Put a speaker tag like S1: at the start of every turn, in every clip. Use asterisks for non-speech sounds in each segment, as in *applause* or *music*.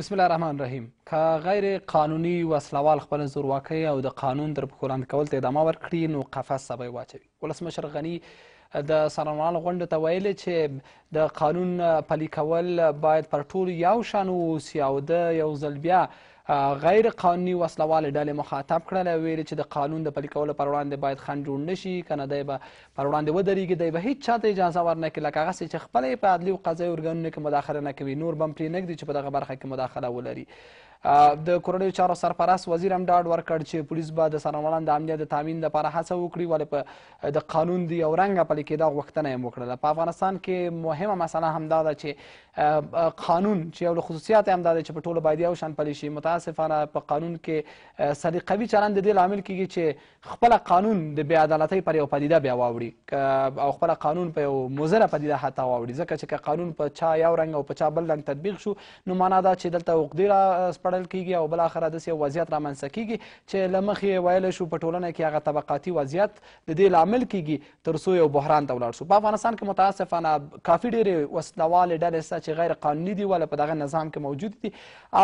S1: بسم الله الرحمن الرحیم که غیر قانوني وسلوال خپله زورواکۍ او د قانون در پښو لاندې کولو ته ادامه ورکړي نو قفس ته به یې واچوي ولسمشر غني د څارنوالو غونډې ته ویلې چې د قانون پلي کول باید پر ټولو یو شان واوسي او د یو ځل بیا غیر قانوني وسله والې ډلې مخاطب کړل او ویلې چې د قانون د پلي کولو پر وړاندې باید خنډ جوړ نه شي که نه دی به پر وړاندې ودرېږي دی به هېڅ چا ته اجازه ورنه کړي لکه هغسې چې خپله یې په عدلي او قضایي ارګانونو کې مداخله نه کوي نور به هم پرې نه ږدي چې په دغه برخه کې مداخله ولري د کورنیو چارو سرپرست وزیر هم ډاډ ورکړ چې پولیس به د څارنوالانو د امنیت د تامین لپاره هڅه وکړي ولې په د قانون د یو رنګه پلي کېدا غوښتنه یې هم وکړله په افغانستان کې مهمه مسله همدا ده چې قانون چې یو له خصوصیات یې همدا ده چې په ټولو باید یو شان پلي شي متاسفانه په قانون کې سلیقوي چلند د دې لامل کیږي چې خپله قانون د بې عدالتۍ پر یو پدیده بیا واوړي او خپله قانون په یو مضره پدیده حتی واوړي ځکه چې که قانون په چا یو رنګ او په چا بل رنګ تطبیق شو نو معنا دا چې دلته عقدې را تړل کیږي او بل اخر داسې وضعیت رامنځته کیږي چې لمخې ویل شو په ټولنه کې هغه طبقاتي وضعیت د دې لامل کیږي تر څو یو بحران ته ولاړ شو په افغانستان کې متاسفانه کافي ډېرې وسلوالې ډلې شته چې غیر قانوني دي ولا په دغه نظام کې موجود دي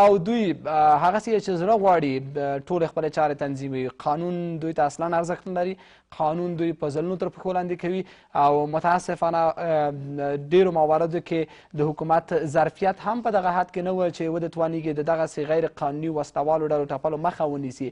S1: او دوی هغسې چې زړه غواړي ټولې خپلې چارې تنظیموي قانون دوی ته اصلا ارزښت نه لري قانون دوی په ځلونو تر پښو لاندې کوي او متاسفانه ډیرو مواردو کې د حکومت ظرفیت هم په دغه حد کې نه و چې وده توانیږي د دغسې غیر قانوني وسلوالو ډلو ټاپلو مخه ونیسي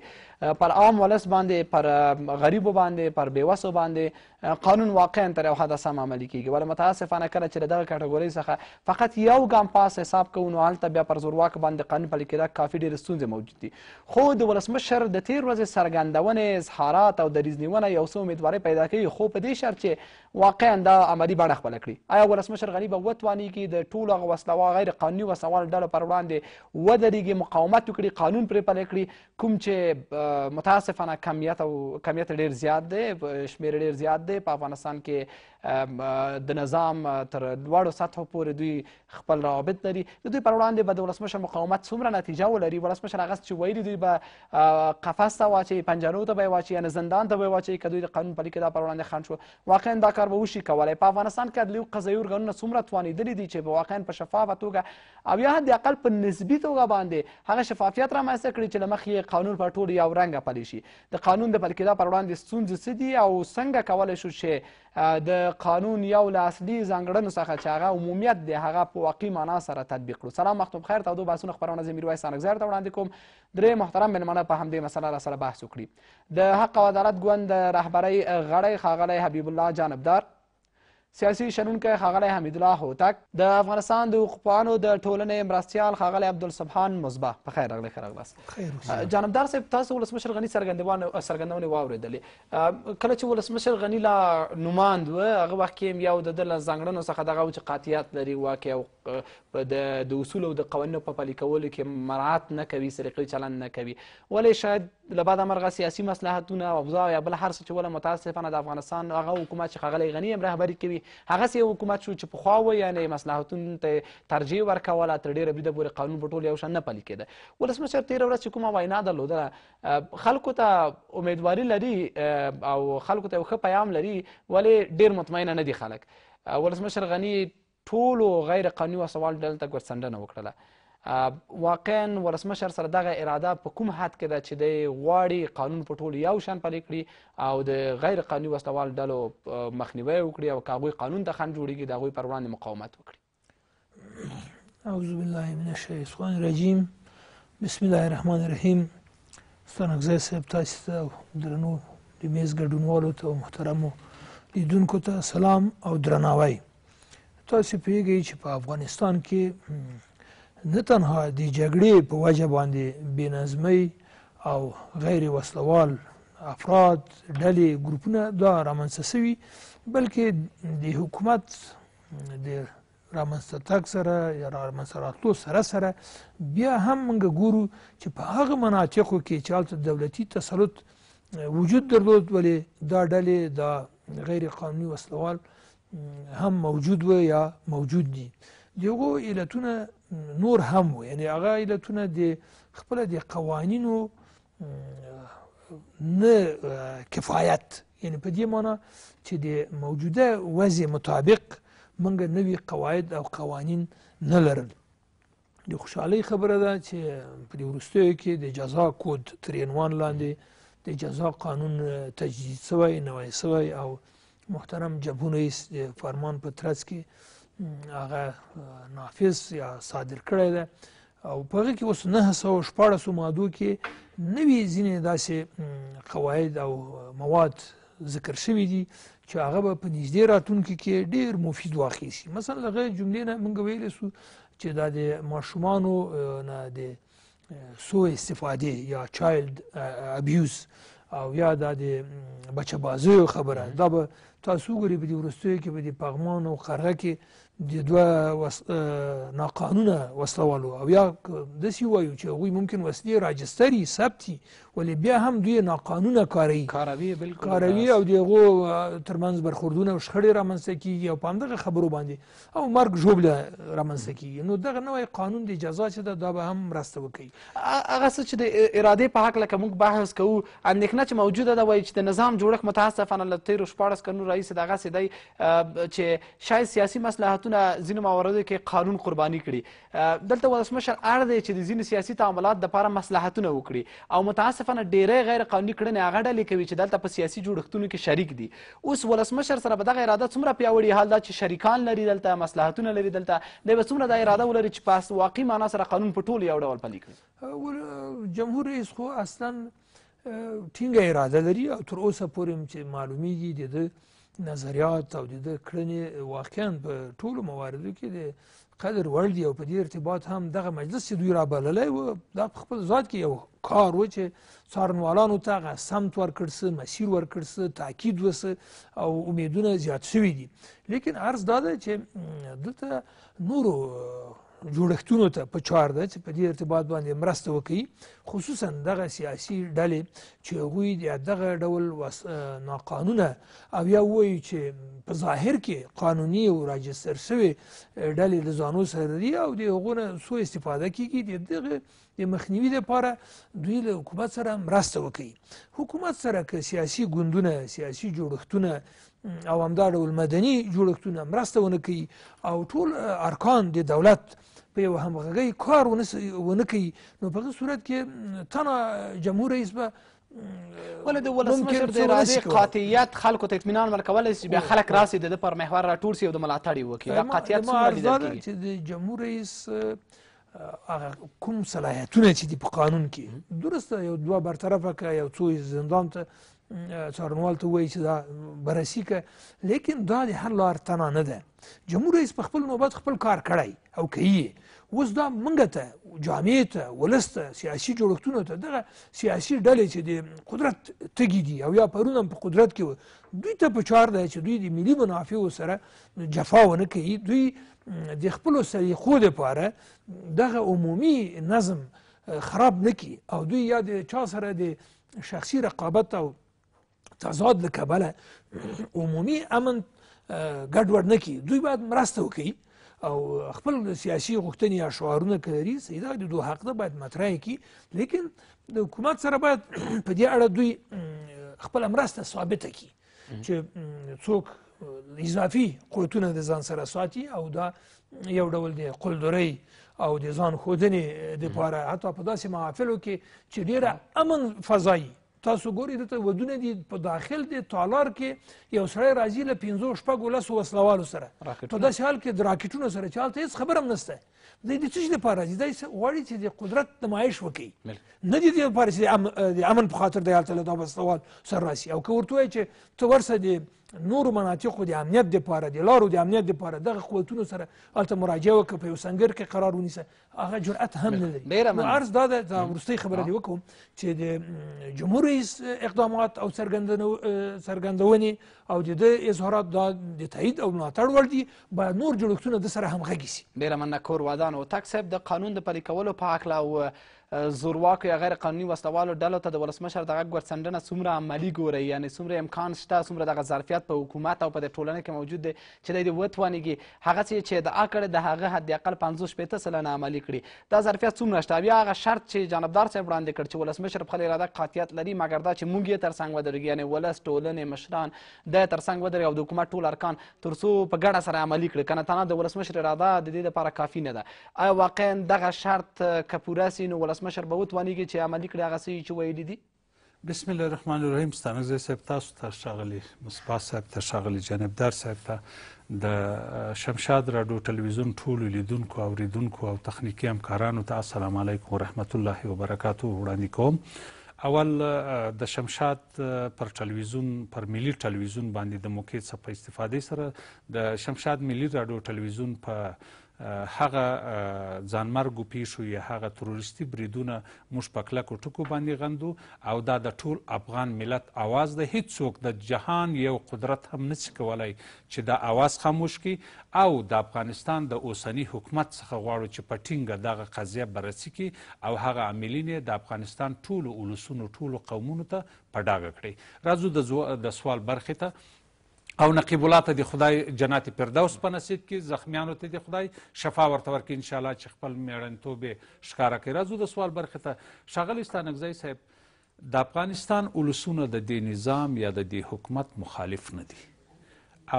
S1: پر عام ولس باندې پر غریبو باندې پر بېوسو باندې قانون واقعا تر یو حده سم عملي کیږي ولې متاسفانه کله چې دغه کټګورۍ څخه فقط یو ګام پاس حساب کوو نو هلته بیا پر زورواک باندې قانون پلي کېدا کافي ډېرې ستونزې موجود دي خو د ولسمشر د تېر ورځې څرګندونې اظهارات او دریځ نیونه یو یو څه امیدواري پیدا کوي خو په دې شرط چې واقعا دا عملی بڼه خپله کړي آیا ولسمشر غني به وتوانیږي د ټولو هغه وسلوا غیر قانوني وسوال ډله پر وړاندې ودرېږي مقاومت وکړي قانون پرې پلی کړي کوم چې متاسفانه کمیت او کمیت ډېر زیات دی شمېر ډېر زیات دی په افغانستان کې د نظام تر لوړو سطحو پورې دوی خپل روابط لري د دوی پر وړاندې به د ولسمشر مقاومت څومره نتیجه ولري ولسمشر هغه چې ویلي دوی به قفس ته واچوي پنجرو ته به یې واچوي یعنې زندان ته به یې واچوي که دوی د قانون پلي کېدا پر وړاندې خنډ شو واقعا دا کار به وشي کولی په افغانستان کې عدلي قضایي ارګانونه څومره توانېدلي دي چې واقعا په شفافه توګه او یا حداقل په نسبي توګه باندې هغه شفافیت رامنځته کړي چې له مخې قانون پر ټولو یو رنګه پلی شي د قانون د پلي کېدا پر وړاندې ستونزې څه دي او څنګه کولی شو چې د قانون یو له اصلي ځانګړنو څخه چې هغه عمومیت دی هغه په واقعي معنا سره تطبیق کړو سلام وختم خیر تودو بحثونه خپرونه زه میرویس انکزار ته وړاندې کوم درې محترم مېلمانه په همدې مسله را سره بحث وکړي د حق او عدالت ګوند رهبرۍ غړی ښاغلی حبیب الله جانبدار سیاسي شنونکی خاغلی حمیدالله هوتک د افغانستان د حقوقپوهانو د ټولنې مرستیال خاغلی عبدالسبحان مصباح په خیر راغلی ښه
S2: راغلاست
S1: جانبدار صاحب تاسو ولسمشر غني څرګندونې واورېدلې کله چې ولسمشر غني لا نوماند و هغه وخت کې یو د ده له ځانګړنو څخه دغه و چې قاطعیت لري واقع او د اصولو او د قوانینو په پلي کولو کې مراعت نه کوي سرقوي چلند نه کوي ولې شاید له بعد مرغه سیاسي مصلحتونه اوضاع یا بل هر څه چې ول متاسفانه د افغانستان هغه حکومت چې ښاغلی غني هم رهبري کوي هغه سي حکومت شو چې په خواو یعنی مصلحتون ته ترجیح ورکوله تر ډیره بریده پورې قانون په ټول یو شان نه پلي کېده ولسمشر تیره ورځ چې کومه وینا درلودله خلکو ته امیدواري لري او خلکو ته یو ښه پیام لري ولې ډیر مطمئنه نه دي خلک ولسمشر غني ټولو غیر قانوني وسوال ډلته ګوتڅنډنه وکړله واقعا ولسمشر سره دغه اراده په کوم حد کې ده چې دی غواړي قانون په ټولو یو شان پلی کړي او د غیر قانوني وسلوال ډلو مخنیوی وکړي او که هغوی قانون ته خنډ جوړېږي د هغوی پر وړاندې مقاومت
S2: وکړي اعوذ بالله من الشیطان الرجیم بسم الله الرحمن الرحیم ستانکزی صاحب تاسې ته درنو د میز ګډونوالو ته او محترمو لیدونکو ته سلام او درناوی تاسو پیږئ چې په افغانستان کې نه تنها د جګړې په وجه باندې بېنظمۍ او غیر وسلوال افراد ډلې ګروپونه دا رامنځته سوي بلکې د حکومت د رامنځته تګ سره یا رامنځته راتلو سره سره بیا هم موږ ګورو چې په هغه مناطقو کې چې هلته دولتي تسلط وجود درلود ولې دا ډلې دا غیر قانوني وسلوال هم موجود و یا موجود دي د هغو علتونه نور هم و یعنی هغه علتونه د خپل د قوانینو نه کفایت یعنی په دې معنی چې د موجوده وضع مطابق موږ نوي قواعد او قوانین نه لرل د خوشحالۍ خبره ده چې په دې وروستیو کې د جزا کود تر عنوان لاندې د جزا قانون تجدید سوی نوی سوی او محترم جبهونه فرمان په ترڅ کې هغه نافذ یا صادر کړی دی او په هغه کې اوس نه سوه شپاړسو مادو کې نوي ځینې داسې قواعد او مواد ذکر شوي دي چې هغه به په نږدې راتلونکي کې ډېر مفید واخیسي مثلا هغه جملې نه موږ ویلی سو چې دا د ماشومانو نه د سوء استفادې یا چایلد ابیوز uh, او یا دا د بچه بازیو خبره دا به تاسو ګوري په دې وروستیو کې په دې پغمان او قره کې د دوه وس... ناقانونه وسلوالو او یا داسې ووایو چې هغوی ممکن وسلې راجستري ثبت ولی بیا هم دوی ناقانونه کاروي کاروي او د هغو ترمنځ برخوردونه او شخړې رامنځته کیږي او په همدغه خبرو باندې او مرګ ژوبله رامنځته کیږي نو دغه نوی قانون د جزا چې ده دا به هم
S1: مرسته وکوي هغه څه چې د ارادې په هکله که موږ بحث کوو اندېښنه چې موجوده ده وایي چې د نظام جوړښت متاسفانه له تېرو شپاړس کلونو راهیسې دغسې دی چې شاید سیاسي مصلحت حکومتونه ځینو مواردو کې قانون قرباني کړي دلته ولسمشر اړ دی چې د ځینو سیاسي تعاملات دپاره مصلحتونه وکړي او متاسفانه ډیری غیر قانوني کړنې هغه ډلې کوي چې دلته په سیاسي جوړښتونو کې شریک دي اوس ولسمشر سره به دغه اراده څومره پیاوړي حال دا چې شریکان لري دلته مصلحتونه لري دلته دی به څومره دا اراده ولري چې په واقعي معنا سره قانون په ټولو یو ډول پلي
S2: کړي جمهور رئیس خو اصلا ټینګه اراده لري او تر اوسه پورې چې معلومیږي د ده نظریات او د کړنې واقعا په ټولو مواردو کې د قدر وړ دي او په دې ارتباط هم دغه مجلس چې دوی رابللی و دا په خپل ذات کې یو کار و چې څارنوالانو ته هغه سمت ورکړ څه مسیر ورکړ څه تاکید وسه او امیدونه زیات شوي دي لیکن عرض دا ده چې دلته نورو جوړښتونو ته په چار ده چې په دې ارتباط باندې مرسته وکړي خصوصا دغه سیاسي ډلې چې هغوی د دغه ډول ناقانونه او یا وایي چې په ظاهر کې قانوني او راجستر شوې ډلې د ځانو سره دي او د هغو نه سوء استفاده کیږي د دغه د مخنیوي لپاره دوی له حکومت سره مرسته وکړي حکومت سره که سیاسي ګوندونه سیاسي جوړښتونه او همدا ډول مدني جوړښتونه مرسته ونه کوي او ټول ارکان د دولت په یو همغږۍ کار ونه کوي نو په هغه صورت کې تنه جمهور رئیس به ولې د ولسمشر د ارادې
S1: قاطعیت خلکو ته اطمینان ورکولی سي بیا خلک راسي د ده پر محور راټول سي او د ملاتړ یې وکړي دا قاطعیت څومره لیدل کېږي
S2: چې د جمهور رئیس هغه کوم صلاحیتونه چې دي په قانون کې درسته یو دوه برطرفه که یو څو زندان ته څارنوال ته وایي چې دا بررسي که لیکن دا د هر لار تنه نه ده جمهور رئیس په خپل نوبت خپل کار کړی او کوي اوس دا موږ ته جامعې ته ولس ته سیاسي جوړښتونو ته دغه سیاسي ډلې چې د قدرت تږي دي او یا پرون هم په قدرت کې دوی ته په چار ده چې دوی د ملي منافعو سره جفا ونه کوي دوی د خپلو سلیقو دپاره دغه عمومي نظم خراب نکي او دوی یا د چا سره د شخصي رقابت او تضاد له کبله عمومي امن ګډوډ نکي دوی باید مرسته وکړي او خپل سیاسي غوښتنې یا شعارونه که لري صحیح د دوی حق ده باید مطرح کړي لیکن د حکومت سره باید *clears throat* په دې اړه دوی خپله مرسته ثابته کړي چې څوک اضافي قوتونه د ځان سره ساتي او دا یو ډول د قلدرۍ او د ځان ښودنې دپاره حتی په داسې محافلو کې چې ډېره امن فضایي تاسو ګورئ دلته ودونه دي په داخل دی تالار کې یو سړی راځي له پنځو شپږو لسو وسلوالو سره په داسې حال کې د راکټونو سره چې هلته هېڅ خبر هم نشته دی د څه شي دپاره راځي دی غواړي چې د قدرت نمایش وکړي نه دي دې دپاره چې د امن په خاطر دی هلته له دا وسلوال سره راسي او که ورته ووایي چې ته ورسه د نورو مناطقو د امنیت دپاره د لارو د امنیت دپاره دغه قوتونو سره هلته مراجعه وکړه په یو سنګر کې قرار ونیسه هغه جرأت هم نه لري عرض دا ده دا وروستۍ خبره دې وکړم چې د جمهور رئیس اقدامات او څرګندونې او د ده اظهارات دا د تایید او ملاتړ وړ دي باید نور جوړښتونه د سره همغږي سي
S1: ډېره مننه کور ودان او تک صاحب د قانون د پلي کولو په هکله او زورواکو یا غیر قانوني وسلوالو ډلو ته د ولسمشر دغه ګوتڅنډنه څومره عملي ګورئ یعنی څومره امکان شته څومره دغه ظرفیت په حکومت او په دې ټولنه کې موجود دی چې دی وتوانیږي هغه څه چې ادعا کړې د هغه حداقل پنځوس شپېته سلنه عملي کړي دا ظرفیت څومره شته بیا هغه شرط چې جانبدار صاحب وړاندې کړ چې ولسمشر په اراده قاطعیت لري مګر دا چې موږ یې تر څنګ ودرېږو یعنی ولس ټولنې مشران د تر څنګ ودرېږي او د حکومت ټول ارکان تر څو په ګډه سره عملي کړي کنه تنها د ولسمشر اراده د دې لپاره کافي نه ده آیا واقعا دغه شرط که پوره سي نو ولسمشر ولسمشر به وتوانیږي چې عملي کړي هغه څه چې ویلي دي
S3: بسم الله الرحمن الرحیم ستانګزی صاحب تاسو ته ښاغلي مصباح صاحب ته ښاغلي جانبدار صاحب ته د شمشاد راډیو ټلویزیون ټولو لیدونکو اوریدونکو او تخنیکي همکارانو ته السلام علیکم ورحمت الله وبرکاتو وړاندې کوم اول د شمشاد پر ټلویزیون پر ملي ټلویزیون باندې د موقع څخه استفادې سره د شمشاد ملي راډیو ټلویزیون په هغه ځانمرګو پیښو یا هغه تروریستي بریدونه موږ په کلکو ټکو باندې غندو او دا د ټول افغان ملت اواز ده هیڅوک د جهان یو قدرت هم نسي کولی چې دا اواز خاموش کړي او د افغانستان د اوسني حکومت څخه غواړو چې په ټینګه دغه قضیه بررسي کړي او هغه عاملین د افغانستان ټولو ولسونو ټولو قومونو ته په ډاګه کړي راځو د سوال برخې ته او نقیب الله ته د خدای جنات فردوس په نصیب کې زخمیانو ته د خدای شفا ورته ورکړي انشاءالله چې خپل میړنتوب یې ښکاره کړي راځو د سوال برخې ته ښاغلی ستانکزی صاحب د افغانستان اولسونه د دې نظام یا د دې حکومت مخالف نه دي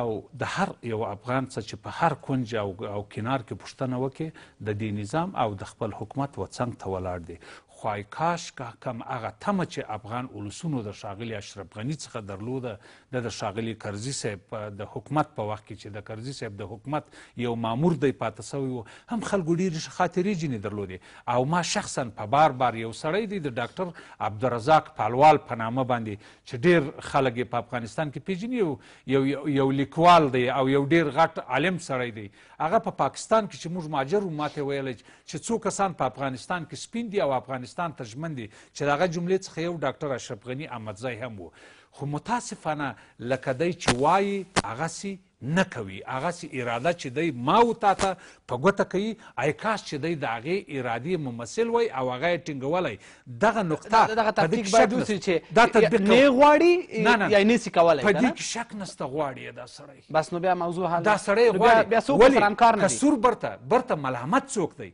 S3: او د هر یو افغان څه چې په هر کنج او, او کنار کې پوښتنه وکړي د دې نظام او د خپل حکومت و څنګ ته ولاړ دی خوای کاش که کم هغه تمه چې افغان ولسونو د ښاغلي اشرف غني څخه درلوده د د ښاغلي کرزي صاحب د حکومت په وخت کې چې د کرزي صاحب د حکومت یو مامور دی پاتې سوی و هم خلکو ډېرې خاطرې ځینې درلودې او ما شخصا په بار بار یو سړی دی د ډاکټر عبدالرزاق پالوال په نامه باندې چې ډېر خلک یې په افغانستان کې پیژني یو یو یو لیکوال دی او یو ډېر غټ عالم سړی دی هغه په پا پاکستان کې چې موږ ماجر و ماته ویل چې څو کسان په افغانستان کې سپین دي او افغانستان افغانستان ته ژمن دي چې د هغه جملې څخه یو ډاکټر اشرف غني احمدزی هم و خو متاسفانه لکه دی چې وایي هغسې نه کوي هغسې اراده چې دی ما و تا ته په ګوته کوي ایکاس چې دی د هغې ارادې ممثل وی او هغه یې ټینګولی دغه نقطه دا تطبیق نه غواړي یا نسي کولی په دې کې شک نسته غواړي دا سړی بس نو بیا موضوع حل دا سړی غواړي بیا څوک سره همکار نه دي که سور برته برته ملامت څوک دی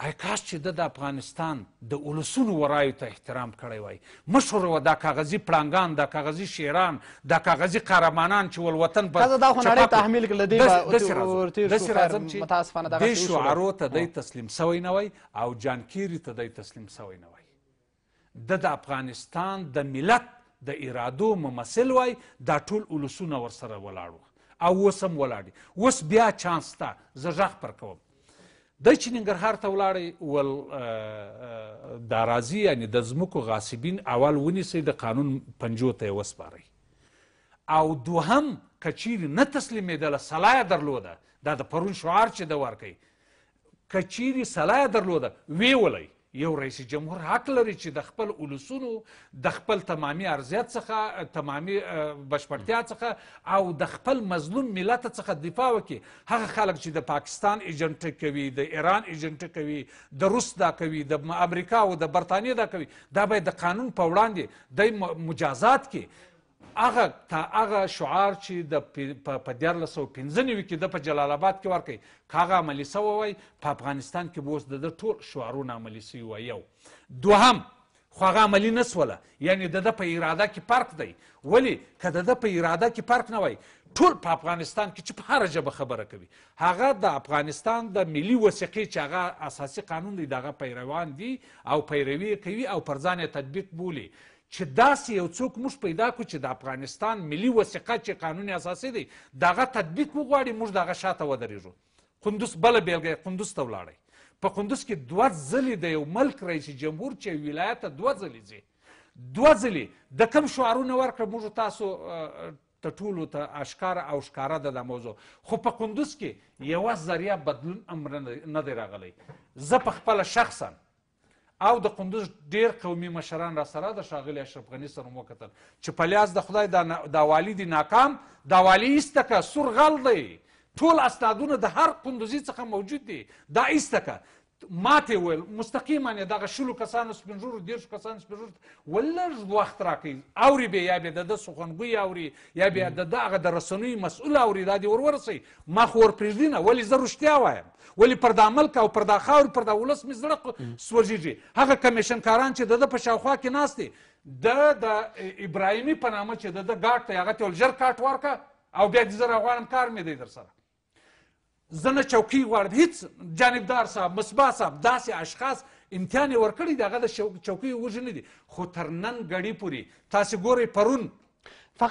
S3: آی کاش چې ده د افغانستان د ولسونو ورایو ته احترام کړی وای مشر و دا کاغذي پړانګان دا کاغذي شیران دا کاغذي قهرمانان چې ولوطن په دا خو نړۍ تحمیل کړل دی داسې راځم چې متاسفانه دغه شعارو ته دی تسلیم سوی نه وای او جان کیری ته دی تسلیم سوی نه وای د د افغانستان د ملت د ارادو ممثل وای دا ټول ولسونه ورسره ولاړو او اوس هم ولاړ دي اوس بیا چانس ته زه غږ پر کوم د چې ننګرهار ته ولاړی ول دا راځي یعنې د ځمکو غاصبین اول ونیسئ د قانون پنجو ته یې وسپارئ او دوهم که چیرې نه تسلیمېدله سلا یې درلوده دا د پرون شعار چې ده ورکئ که چیرې سلا یې درلوده ویې ولئ یو رئیس جمهور حق لري چې د خپل اولسونو د خپل تمامي ارزیت څخه تمامي بشپړتیا څخه او د خپل مظلوم ملت څخه دفاع وکړي هغه خلک چې د پاکستان ایجنټ کوي د ایران ایجنټ کوي د روس دا کوي د امریکا او د برتانیې دا کوي دا باید د قانون په وړاندې د مجازات کې هغه تا هغه شعار چې د په دیارلس سوه پنځه نوي کې د په جلال آباد کې ورکوي که هغه عملي سوی وای په افغانستان کې به اوس د ده ټول شعارونه عملي سوي وای یو دوهم خو هغه عملي نه سوله یعنی د ده په اراده کې فرق دی ولې که د ده په اراده کې فرق نه وای ټول په افغانستان کې چې په هره ژبه خبره کوي هغه د افغانستان د ملي وثیقې چې هغه اساسي قانون دی د هغه پیروان دي او پیروي کوي او پر ځان یې تطبیق بولي چې داسې یو څوک موږ پیدا کړو چې د افغانستان ملي وثیقه چې قانون اساسي دی د هغه تطبیق وغواړي موږ د هغه شاته ودرېږو قندوس بله بېلګه قندوس ته ولاړئ په قندوس کې دوه ځلې د یو ملک رئیس جمهور چې ولایت ته دوه ځلې ځي دوه ځلې د کم شعارونه ورکړه موږ تاسو ته ټولو ته اشکاره او ښکاره ده دا موضوع خو په قندوس کې یوه ذریعه بدلون امر نه دی راغلی زه په خپله شخصاً او د قندوز ډیر قومي مشران را سره د ښاغلي اشرف غني سره مو وکتل چې پلیاس د خدای دا والي دی ناکام دا والي ایسته که سور غل دی ټول اسنادونه د هر قندوزي څخه موجود دي دا ایسته که ماته ویل مستقیما یې دغه شلو کسانو سپین ږیرو دېرشو کسانو سپین ږیرو و لږ وخت راکوي اوري بیا یا بیا د ده سخنګوی اوري یا بیا د ده هغه د رسنیو مسؤل اوري دا دې ور ورسئ ما خو ور پرېږدي نه ولې زه رښتیا وایم ولې پر دا ملک او پر دا خاورې پر دا ولس مې زړه سوځېږي هغه کمیشنکاران چې د ده په شاوخوا کې ناست دي د د ابراهیمي په نامه چې د ده ګاټ ته هغه ته ژر کاټ ورکړه او بیا دې زه راغواړم کار مې دی در سره زه نه چوکۍ غواړم هیڅ جانبدار صاحب مصباح صاحب داسې اشخاص امتحان یې ورکړی دی هغه د چوکۍ وږي نه دي خو تر نن ګړۍ پورې تاسې ګورئ پرون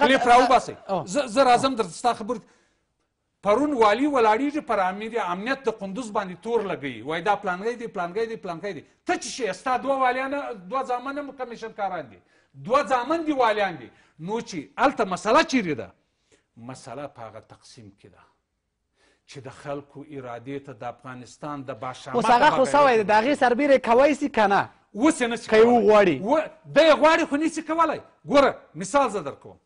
S3: کلیپ راوباسئ زه راځم درته ستا خبرې پرون والی ولاړیږي پر امیر امنیت د قندوز باندې تور لګوي وای دا پلانګی دی پلانګی دی پلانګی دی ته چې شې ستا دوه والیان دوه زامن هم کمیشنکاران دي دوه زامن دي والیان دي نو چې هلته مسله چیرې ده مسله په هغه تقسیم کې ده چې د خلکو ارادې ته د افغانستان د باشامت اوس هغه خو سوی
S1: د هغې سربیرې کوی
S3: سي که نه اوس یې نهسي که یې وغواړي دی یې غواړي خو نهسي کولی ګوره مثال زه در کوم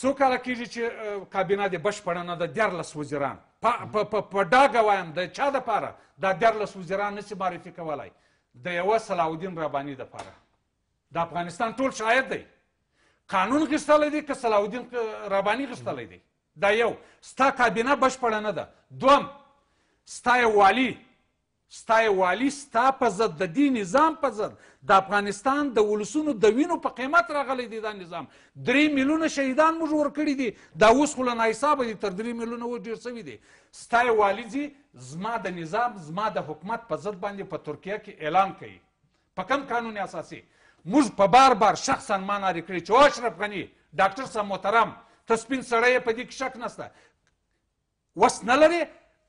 S3: څو کاله کېږي چې کابینه دې بشپړه نه ده دیارلس وزیران په ډاګه وایم د چا دپاره دا دیارلس وزیران نهسي معرفي کولی د یوه صلاحالدین رباني دپاره د افغانستان ټول شاید دی قانون غښتلی دی که صلاحالدین رباني غښتلی دی دا یو ستا کابینه بشپړه نه ده دوم ستا والی ستا والی ستا په ضد د دې نظام په ضد د افغانستان د ولسونو د وینو په قیمت راغلی دی دا نظام درې میلیونه شهیدان موږ ورکړي دي دا اوس خو له ناحسابه دي تر درې میلیونه اوس ډېر سوي دي ستا والی ځي زما د نظام زما د حکومت په ضد باندې په ترکیه کې اعلان کوي په کم قانون اساسي موږ په بار بار شخصا ما نارې کړې چې اشرف غني ډاکټر صاحب محترم ته سپین سړی په دې کې شک نسته وس نه لري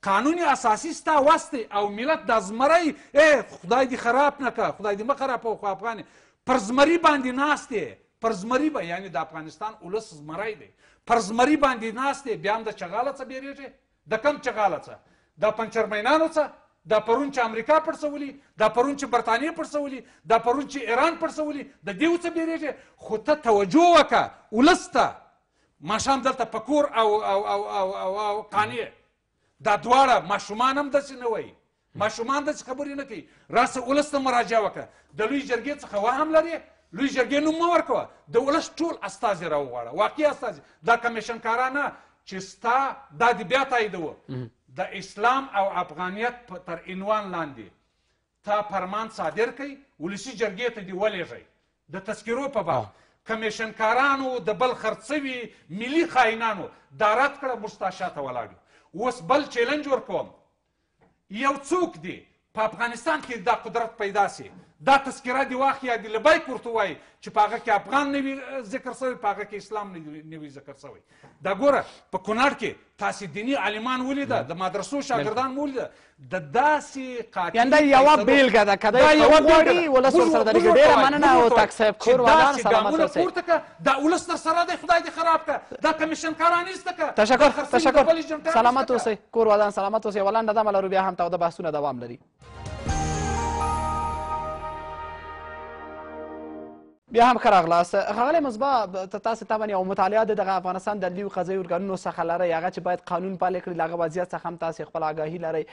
S3: قانون اساسی ستا وستی او ملت د زمری خدای دې خراب نه کړه خدای دې مه خرابوه خو افغان پر زمری باندې ناست دی پر زمری به یعنی د افغانستان ولس زمری دی پر زمری باندې ناست دی بیا هم د چغاله څه بیریږي د کم چغاله څه د پنچرمینانو څه دا پرون چې امریکا پړسولي دا پرون چې برطانیې پړسولي دا پرون چې ایران پړسولي د دې څه بیریږي خو ته توجه وکړه ولس ته ماشام دلته پکور او او او او او, او قانع دا دواړه ماشومان هم داسې نه وایي ماشومان داسې خبرې نه کوي راسه ولس ته مراجعه وکړه د لوی جرګې څخه وهم لرې لوی جرګې نوم مه ورکوه د ولس ټول استازي راوغواړه واقعي استازي دا کمیشنکارانه چې ستا دا د بیا تاییدوه د اسلام او افغانیت تر عنوان لاندې تا فرمان صادر کړئ ولسي جرګې ته دې ولېږئ د تذکیرو په باب کمیشنکارانو د بل خرڅوي ملي خاینانو دا رد کړه موږ ستا شاته ولاړ یو اوس بل چیلنج ورکوم یو څوک دی په افغانستان کې دا قدرت پیدا سي دا تذکره دی واخیا دی لبیک ورته وای چې په هغه کې افغان نه وي ذکر شوی په هغه کې اسلام نه وي ذکر شوی دا ګوره په کونړ کې تاسو دینی عالمان ولیده د مدرسو شاګردان ولیده د داسې قاتل یاندا یو بیلګه ده کدا یو غوړی ولس سره د ډیره مننه او تک صاحب کور ودان سلامت اوسئ دا ولس سره د خدای دې خراب کړه دا کمیشن کارانیسته کړه تشکر تشکر
S1: سلامت اوسئ کور ودان سلامت اوسئ ولنده دمه لرو بیا هم تاوده بحثونه دوام لري بیا هم ښه راغلاست ښاغلی مصباح تاسې تا باندې یوه مطالعه د دغه افغانستان د دلیو قضایي ارګانونو څخه لرئ هغه چې باید قانون پلی کړي له هغه وضعیت څخه هم تاسې خپله آګاهي لرئ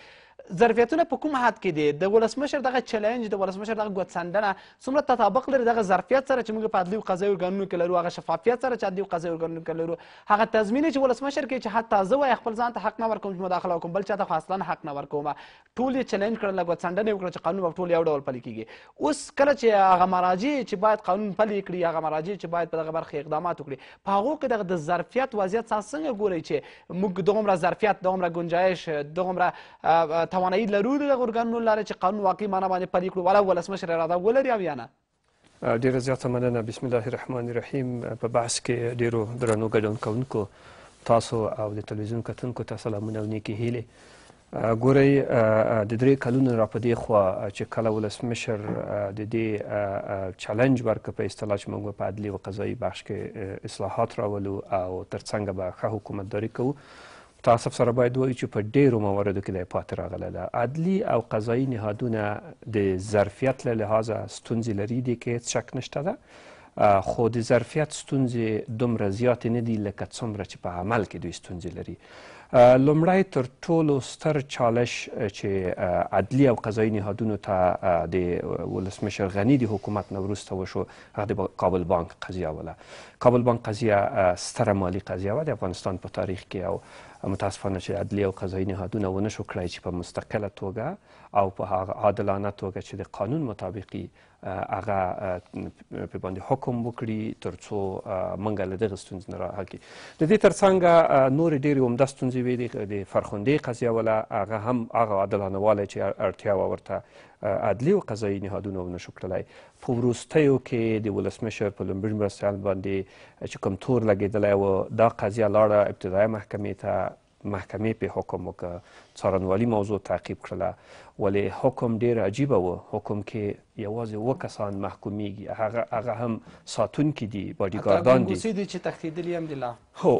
S1: ظرفیتونه په کوم حد کې دي د ولسمشر دغه چیلنج د ولسمشر دغه ګوتڅنډنه څومره تطابق لري دغه ظرفیت سره چې موږ په عدلي او قضایي ارګانونو کې لرو هغه شفافیت سره چې عدلي او قضایي ارګانونو کې لرو هغه تضمین چې ولسمشر کې چې حتی زه وایي خپل ځان ته حق نه ورکوم چې مداخله وکړم بل چاته خو اصلا حق نه ورکوم ټول یې چیلنج کړل ګوتڅنډنه یې وکړه چې قانون به ټول یو ډول پلي کیږي اوس کله چې هغه مراجع چې باید قانون پلي کړي هغه مراجع چې باید په دغه برخه اقدامات وکړي په هغو کې دغه د ظرفیت وضعیت څنګه ګورئ چې موږ دومره ظرفیت دومره ګنجایش دومره توانایي لرو د دغو ارګانونو لارې چې قانون واقعي معنا باندې پلي کړو والا ولسمشر اراده ولري او یا
S4: نه ډیره زیاته مننه بسم الله الرحمن الرحیم په بحث کې ډیرو درنو ګډون کوونکو تاسو او د تلویزیون کتونکو ته سلامونه او نیکې هیلې ګورئ د درې کلونو را په دې خوا چې کله ولسمشر د دې چلنج ورکه په اصطلاح چې موږ په عدلي او قضایي بخش کې اصلاحات راولو او تر څنګه به ښه حکومتداري کوو تاسف سره باید وایو چې په ډیرو مواردو کې د پاتې راغله ده عدلي او قضایي نهادونه د ظرفیت له لحاظه ستونزې لري دي کې هیڅ شک نشته ده خو د ظرفیت ستونزې دومره زیاتې نه دي لکه څومره چې په عمل کې دوی ستونزې لري لومړی تر ټولو ستر چالش چې عدلي او قضایي نهادونو ته د ولسمشر غني د حکومت نه وروسته وشو هغه د کابل بانک قضیه وله کابل بانک قضیه ستره مالی قضیه وه د افغانستان په تاریخ کې او متاسفانه چې عدلي او قضایي نهادونه ونه شو کړی چې په مستقله توګه او په هغه عادلانه توګه چې د قانون مطابقي هغه په باندې حکم وکړي ترڅو منګه له دغه ستونزې نه راهکي د دې ترڅنګ نور ډېرې عمده ستونزې وې د فرخوندي قضیه ولا هغه هم هغه عادلانه والی چې اړتیا وه ورته عدلي او قضایي نهادونه ونه شو کړلی په وروستیو کې د ولسمشر په لومړي مرستیال باندې چې کوم تور لګېدلی و دا قضیه لاړه ابتدایه محکمې ته محکمې په حکم وکړه څارنوالي موضوع تعقیب کړله ولې حکم ډیر عجیبه و حکم کې یوازې و کسان محکومیږي هغه هغه هم ساتونکي دي باډي ګاردان دي
S1: چې تښتېدلي هم دي لا هو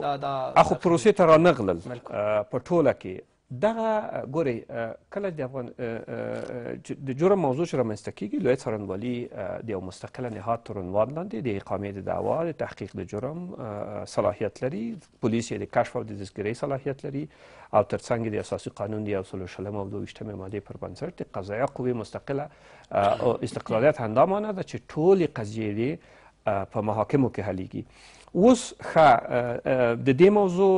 S4: اخو پروسې ته رانغلل په ټوله کې دغه ګوري کله د افغان د جرم موضوع چې رامنځته کیږي لوی څارنوالي د یو مستقله نهاد تر عنوان لاندې د اقامې د دعوا د تحقیق د جرم صلاحیت لري پولیس یې د کشف او د دزګرۍ صلاحیت لري او تر څنګ د اساسي قانون د یو سل شلم او دویشتم ماده پر بنسټ د قضایه قوې مستقله استقلالیت همدا مانه ده چې ټولې قضیې په محاکمو کې حلیږي اوس ښه د دې موضوع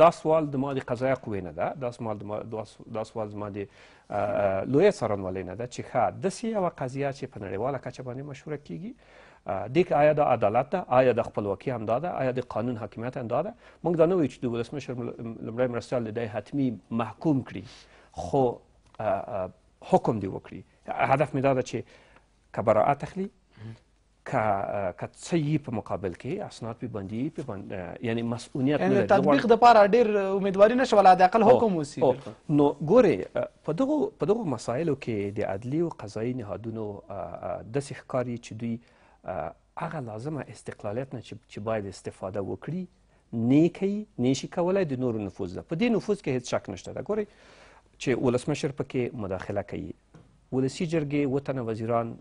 S4: دا سوال د ما د قضایه قوې نه ده دا سوال دا سوال زما د لویې څارنوالۍ نه ده چې ښه داسې یوه قضیه چې په نړیواله کچه باندې مشهوره کیږي دې کې آیا دا عدالت ده آیا د خپلواکي همدا ده آیا د قانون حاکمیت همدا ده موږ دا نه وایو چې د ولسمشر لومړی مرستیال دی حتمي محکوم کړي خو حکم دی وکړي هدف مې دا ده چې که براعت اخلي کڅي په مقابل کې اسناد پیبندي پیبند یعنی مسؤلیت نه تطبیق
S1: د پاره ډیر امیدواري نشو ولا د اقل حکم وسی نو
S4: ګوره په دغه په دغه مسایلو کې د عدلي او قضایي نهادونو د ښکاری چې دوی هغه لازمه استقلالیت نه چې باید استفاده وکړي نه کوي نه شي کولای د نورو نفوذ ده په دې نفوذ کې هیڅ شک نشته دا ګوره چې ولسمشر پکې مداخله کوي ولسی جرګې وطن وزیران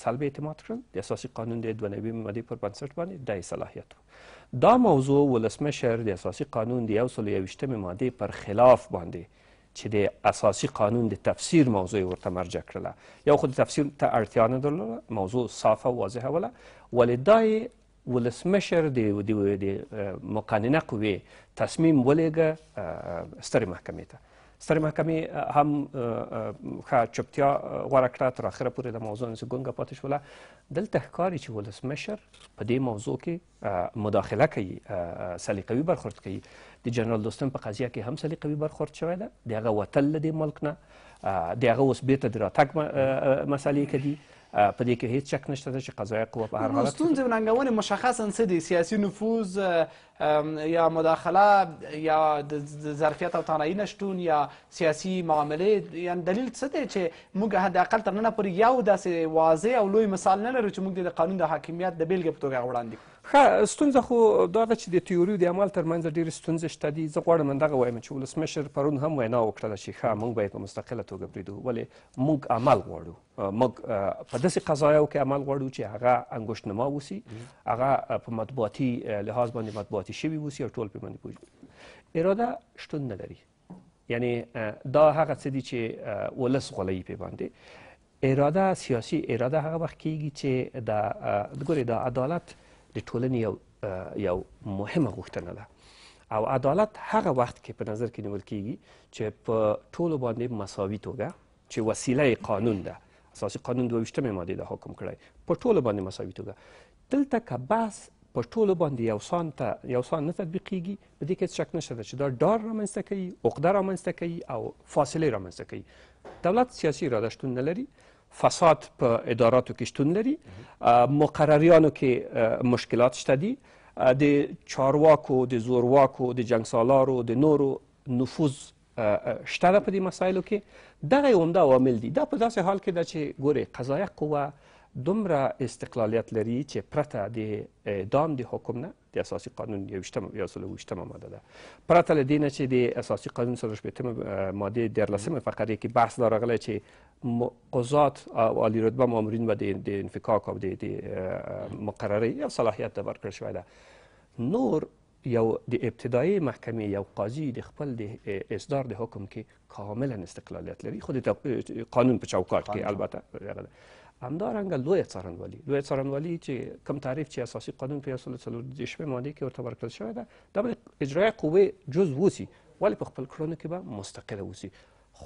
S4: سلب اعتماد کړل د اساسي قانون د دوه نوي مادې پر بنسټ باندې د صلاحیت و دا موضوع ولسمشر د اساسي قانون د یو سل یویشتمې مادې پر خلاف باندې چې د اساسي قانون د تفسیر موضوع ورته مرجع کړله یو خود تفسیر ته اړتیا نه درلوده موضوع صافه واضحه وله ولې دا ولسمشر د مقننه قوې تصمیم ولیږه سترې محکمې ته ستر محکمې هم ښه چوپتیا غوره کړه تر اخره پورې د موضوع نسې ګونګه پاتې شوله دلته ښکاري چې ولسمشر په دې موضوع کې مداخله کوي سلیقوي برخورد کوي د جنرال دوستم په قضیه کې هم سلیقوي برخورد شوی ده د هغه وتل د ملک نه د هغه اوس بیرته د راتګ مسالې
S1: کدي په
S4: دې کې هیڅ شک نشته چې قضایه قوه په هر حالت
S1: ستونزې وننګونې مشخصا څه دي سیاسي نفوذ یا مداخله یا د ظرفیت او توانایي نشتون یا سیاسي معاملې یعنی دلیل څه دی چې موږ حداقل تر ننه پورې یو داسې واضح او لوی مثال نه لرو چې موږ د قانون د حاکمیت د بیلګې په توګه وړاندې کړو ښه ستونزه خو دا ده چې د تیوري او د عمل تر منځ ډېرې ستونزې شته دي زه غواړم همدغه وایم چې ولسمشر پرون
S4: هم وینا وکړه ده چې ښه موږ باید په مستقله توګه پرېږدو ولې موږ عمل غواړو موږ په داسې قضایاو کې عمل غواړو چې هغه انګشتنما وسي هغه په مطبوعاتي لحاظ باندې مطبوعاتي شوي وسي او ټول پرې باندې پوه اراده شتون نه لري یعنی دا هغه څه دي چې ولس غولوي پرې باندې اراده سیاسي اراده هغه وخت کیږي چې د ګورې د عدالت د ټولنې یو یو مهمه غوښتنه ده او عدالت هغه وخت کې په نظر کې نیول کیږي چې په ټولو باندې مساوي توګه چې وسیله قانون ده اساسي قانون دوه ویشتمې ماده ده حکم کړی په ټولو باندې مساوي توګه دلته که بحث په ټولو باندې یو سان ته یو سان نه تطبیقیږي په دې کې هیڅ شک نشته چې دا ډار رامنځته کوي عقده رامنځته کوي او فاصله رامنځته کوي دولت سیاسي اراده شتون نه لري فساد په اداراتو کې شتون لري مقرریانو کې مشکلات شته دي د چارواکو د زورواکو د جنګسالارو د نورو نفوذ شته ده په دې مسایلو کې دغه عمده عوامل دي دا په داسې حال کې ده چې ګورې قضایه قوه دومره استقلالیت لري چې پرته د دام د حکم نه د اساسي قانون یوشتم یا سلوشتمه ماده ده پرته له دې نه چې د اساسي قانون سره شپږم ماده 13 فقره کې بحث دا راغلی چې قضات او عالی رتبه مامورین به د انفکاک او د مقررې یو صلاحیت ته ورکړل شوی ده نور یو د ابتدایي محکمې یو قاضي د خپل د اصدار د حکم کې کاملا استقلالیت لري خو د قانون په چوکاټ کې البته همدارنګه لوی څارنوالي لوی څارنوالي چې کم تعریف چې اساسي قانون په 140 ماده کې ورته ورکړل شوی ده د اجرایه قوې جز وسی ولی په خپل کړنو کې به مستقله وسی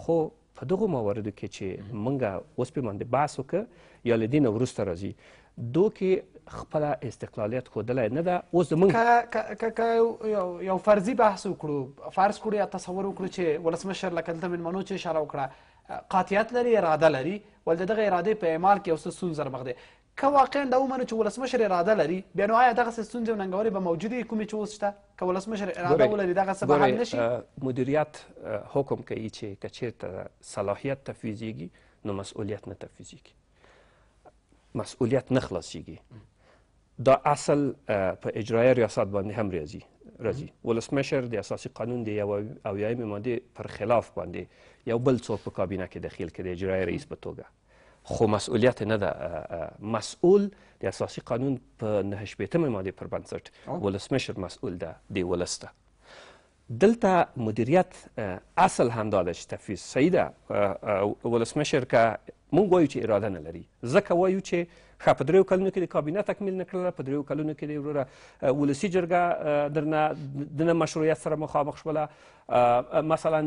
S4: خو په دغو مواردو کې چې مونږه اوس پرې باندې بحث وکړه یا له دې نه وروسته راځي دو کې خپله استقلالیت ښودلی نه ده اوس
S1: زمونږ که یو فرضي بحث وکړو فرض کړو یا تصور وکړو چې ولسمشر لکه دلته مېلمنو چې اشاره وکړه قاطعیت لري اراده لري ول د دغه ارادې په اعمال کې یو څه ستونزه مخ دی که واقعا دا ومنو چې ولسمشر اراده لري بیا نو آیا دغسې ستونزې او ننګونې به موجودې کومې چې اوس شته که ولسمشر اراده ولري دغسې به حل نشي
S4: مدیریت حکم کوي چې که چېرته صلاحیت تفویضیږي نو مسؤلیت نه تفویضیږي مسؤلیت نه خلاصیږي دا اصل په اجرایه ریاست باندې هم راځي راځي ولسمشر د اساسي قانون د یو اویایمې مادې پر خلاف باندې یو بل څوک په کابینه کې دخیل کړي اجرایه رئیس په توګه خو مسئولیت نه ده مسئول د اساسي قانون په نهه شپېتمې مادې پر بنسټ ولسمشر مسئول ده د ولس ته دلته مدیریت اصل همدا ده چې تفویض صحیح ده ولسمشر که مونږ وایو چې اراده نه لري ځکه وایو چې ښه په دریو کلونو کې د کابینه تکمیل نه کړله په دریو کلونو کې د وروره ولسي جرګه درنه دنه مشروعیت سره مخامخ شوله مثلا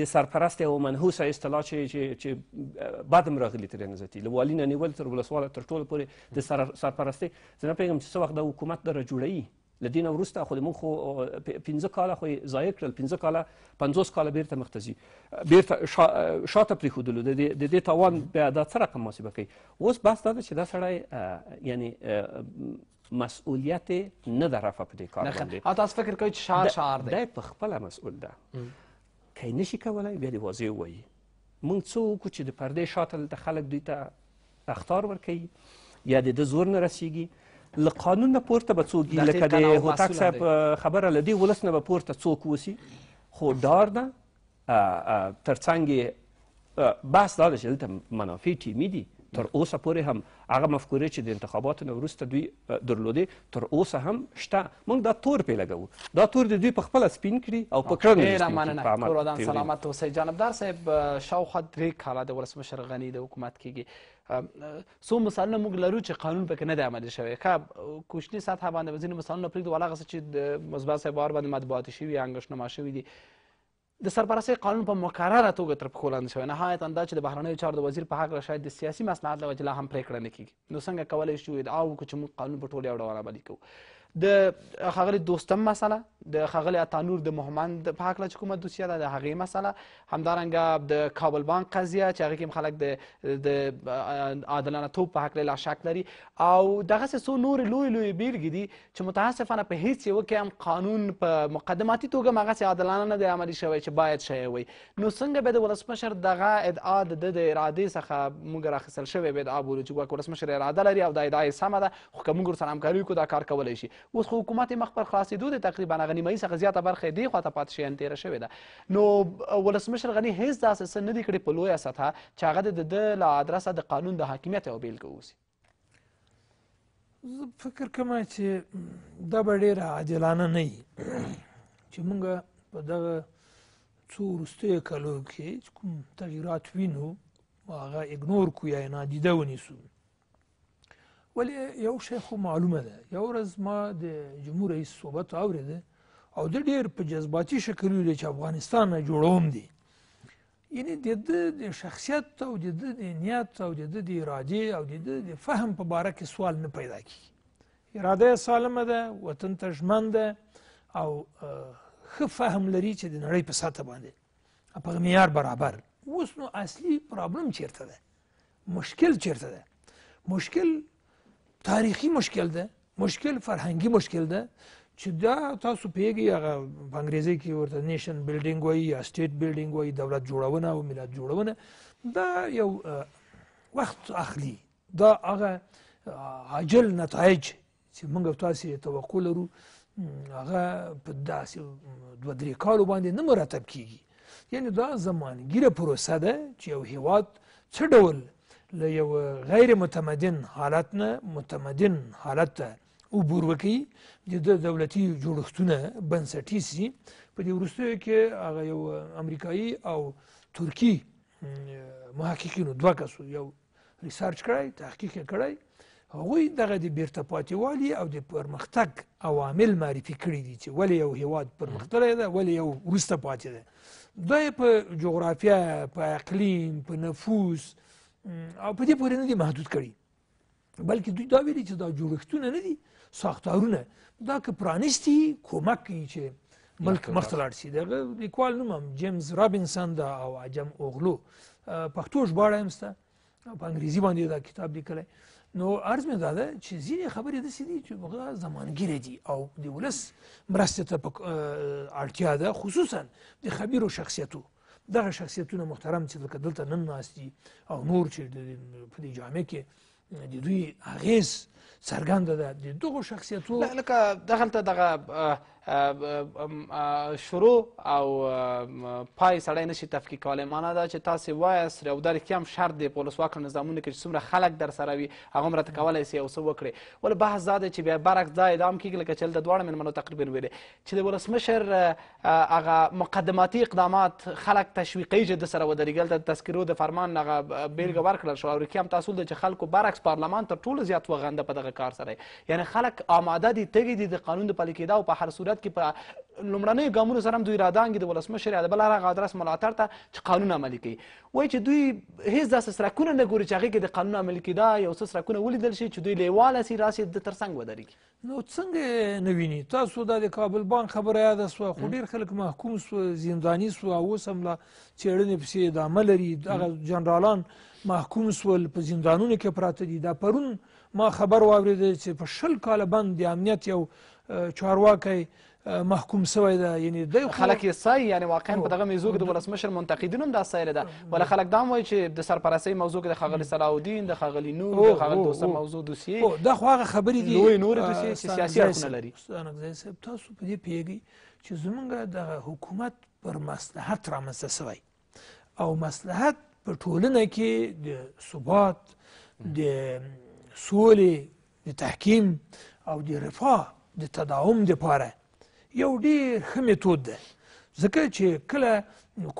S4: د سرپرست او منحوسه اصطلاح چې چې بعدم راغلي ترې نزتي له والي نه نیول تر ولسواله تر ټولو پورې د سرپرستۍ زه نه پوهېږم چې څه وخت د حکومت دره جوړوي لدین وروسته خو موږ خو پنځه کاله خو ضایع کړل پنځه کاله پنځوس کاله بیرته مخته ځي بیرته شاته پرېښودلو د دې تاوان بیا دا څه رقم محاسبه کوي اوس بحث دا ده چې دا سړی یعنی مسئولیت نه در رفع په دې کار باندې تاسو فکر کوئ چې شعار شعار دی دی په خپله مسئول ده
S1: که
S4: یې نشي کولی بیا دې واضح ووایي موږ څه وکړو چې د پردې شاته د خلک دوی ته اختار ورکوي یا د ده زور نه رسیږي له قانون نه پورته به څوک لکه د هوتک صاحب خبره له دې ولس نه به پورته څوک وسي خو ډار ده تر څنګ بحث دا ده چې دلته منافع ټیمي دي تر اوسه پورې هم هغه مفکورې چې د انتخاباتو نه وروسته دوی درلودې تر اوسه هم شته موږ دا تور پې لګوو دا تور د دوی په خپله سپین کړي او په کړنو سلامت
S1: اوسئ جانبدار صاحب شاوخوا درې کاله د ولسمشر غني د حکومت کېږي سو مثالونه موږ لرو چې قانون پکې نه دی عملي شوی ښه کوچني سطحه باندې به ځینې مثالونه پرېږدو ولا هغسې چې مثبت صاحب بار باندې مطبوعاتي شوي انګشنما شوي دي د سرپرستۍ قانون په مکرره توګه تر پښو لاندې شوی نهایتا دا چې د بهرنیو چارو د وزیر په هکله شاید د سیاسي مصلحت له وجې لا هم پرېکړه نه کېږي نو څنګه کولی شو ادعا وکړو چې موږ قانون په ټول یو ډول عملي کوو د ښاغلي دوستم مسله د ښاغلي عطانور د مهمند په هکله چې کومه دوسیه ده د هغې مسله همدارنګه د کابل بانک قضیه چې هغې کې هم خلک د عادلانه توب په هکله لا شک لري او دغسې څو نورې لوی لوی بیلګې دي چې متاسفانه په هیڅ یوه کې هم قانون په مقدماتي توګه هم هغسې عادلانه نه دی عملي شوی چې باید شوی وي نو څنګه به د ولسمشر دغه ادعا د ده د ارادې څخه موږ راخیستل شوی به ادعا بولو چې ګواکې ولسمشر اراده لري او دا ادعا یې سمه ده خو که موږ ورسره همکاري وکړو دا کار کولی شي اوس خو حکومت مخ پر خلاصېدو دی تقریبا هغه نیمایي څخه زیاته برخه دې خواته پاتې شیان تېره شوې ده نو ولسمشر غني هیڅ داسې څه نه دي کړي په لویه سطحه چې هغه د ده له ادرسه د قانون د حاکمیت یوه بېلګه اوسي
S2: زه فکر کوم چې دا به ډېره عادلانه نه وي چې موږ په دغه څو وروستیو کلو کې چې کوم تغییرات وینو هغه اګنور کړو یا یې نادیده ونیسو ولې یو شی خو معلومه ده یو ورځ ما د جمهور رئیس صحبت اورېده او د ډېر په جذباتي شکل ویل چې افغانستان نه جوړوم دی یعنی د ده د شخصیت او د ده د نیت او د ده د ارادې او د ده د فهم په باره کې سوال نه پیدا کیږي اراده سالمه ده وطن ته ژمن ده او ښه فهم لري چې د نړۍ په سطح باندې په معیار برابر اوس نو اصلي پرابلم چیرته ده مشکل چیرته ده مشکل تاریخي مشکل ده مشکل فرهنګي مشکل ده چې دا تاسو پیږي هغه په انګریزي کې ورته نیشن بلډینګ وایي یا سټیټ بلډینګ وایي دولت جوړونه او ملت جوړونه دا یو وخت اخلي دا هغه عاجل نتایج چې موږ تاسو توقع لرو هغه په داسې دوه درې کالو باندې نه مرتب کیږي یعنی دا زمانګیره پروسه ده چې یو هیواد څه ډول له یو غیر متمدن حالت نه متمدن حالت ته عبور وکړي د د دولتي جوړښتونه بنسټي سي په دې وروستیو کې هغه یو امریکایي او ترکی محققینو دوه کسو یو ریسارچ کړی تحقیق یې کړی هغوی دغه د بیرته پاتېوالي او د پرمختګ عوامل معرفي کړي دي چې ولې یو هیواد پرمختللی ده ولې یو وروسته پاتې ده دا په جغرافیه په اقلیم په نفوس او په دې پورې نه دي محدود کړي بلکې دوی دا ویلي چې دا جوړښتونه نه دي ساختارونه دا که پرانیستي کومک کوي چې ملک مخته لاړ شي د هغه لیکوال نوم هم جیمز رابینسن ده او عجم اوغلو پښتو ژباړه هم شته په انګریزي باندې دا کتاب لیکلی نو عرض مې دا ده چې ځینې خبرې داسې دي چې هغه زمانګیرې دي او د ولس مرستې ته اړتیا ده خصوصا د خبیرو شخصیتو دغه شخصیتونه محترم چې لکه دلته نن ناست او نور چې په دې جامع کې د دوی اغیز څرګنده ده د دغو شخصیتو
S1: لکه دغلته دغه شروع او پای سړی نشي تفکیک کولی معنا دا چې تاسې وایاست او دا رښتیا هم شرط دی په ولسواکه نظامونو کې چې څومره خلک در سره وي هغومره ته کولی سي او څه وکړې ولې بحث دا دی چې بیا برعکس دا ادام کېږي لکه چې دلته دواړه مېلمنو تقریبا ویلې چې د ولسمشر هغه مقدماتي اقدامات خلک تشویقوي چې د سره ودرېږي هلته د تذکرو د فرمان هغه بیلګه ورکړل شوه او رښتیا هم تاصل دی چې خلکو برعکس پارلمان تر ټولو زیات وغنده په دغه کار سره یعنی خلک آماده دي تږي دي د قانون د پلي کېدا او په هر صورت حقیقت کې په لومړنیو ګامونو سره هم دوی رادانګي د ولسمشر یا د بل هر هغه ادرس ملاتړ ته چې قانون عملي کوي وایي چې دوی هیڅ داسې سرکونه نه ګوري چې هغې کې د قانون عملي کېدا یو څه سرکونه ولیدل شي چې دوی لیواله سي راسي د تر څنګ ودرېږي
S2: نو څنګه نه ویني تاسو دا د کابل بانک خبره یاده سوه خو ډېر خلک محکوم سوه زنداني سوه او اوس هم لا څېړنې پسې ادامه لري هغه جنرالان محکوم سول په زندانونو کې پراته دي دا پرون ما خبر واورېده چې په شل کاله بند د امنیت یو چارواکی محکوم سوی ده یعنی
S1: دی خلک یې سای یعنی واقعا په دغه میزو کې د ولسمشر منتقدین هم دا سایل ده ولا خلک دا وایي چې د سرپرستۍ موضوع کې د خغلی صلاح الدین د خغلی نور د خغلی دوسه موضوع
S2: دوسیې دا خو هغه خبرې دي لوی نور دوسیې چې سیاسي اړخونه لري استاد نقزی صاحب تاسو په دې پیږئ چې زمونږ د حکومت پر مصلحت رامنځته سوی او مصلحت په ټولنه کې د ثبات د سولې د تحکیم او د رفاه د تداوم دپاره یو ډیر ښه میتود ده ځکه چې کله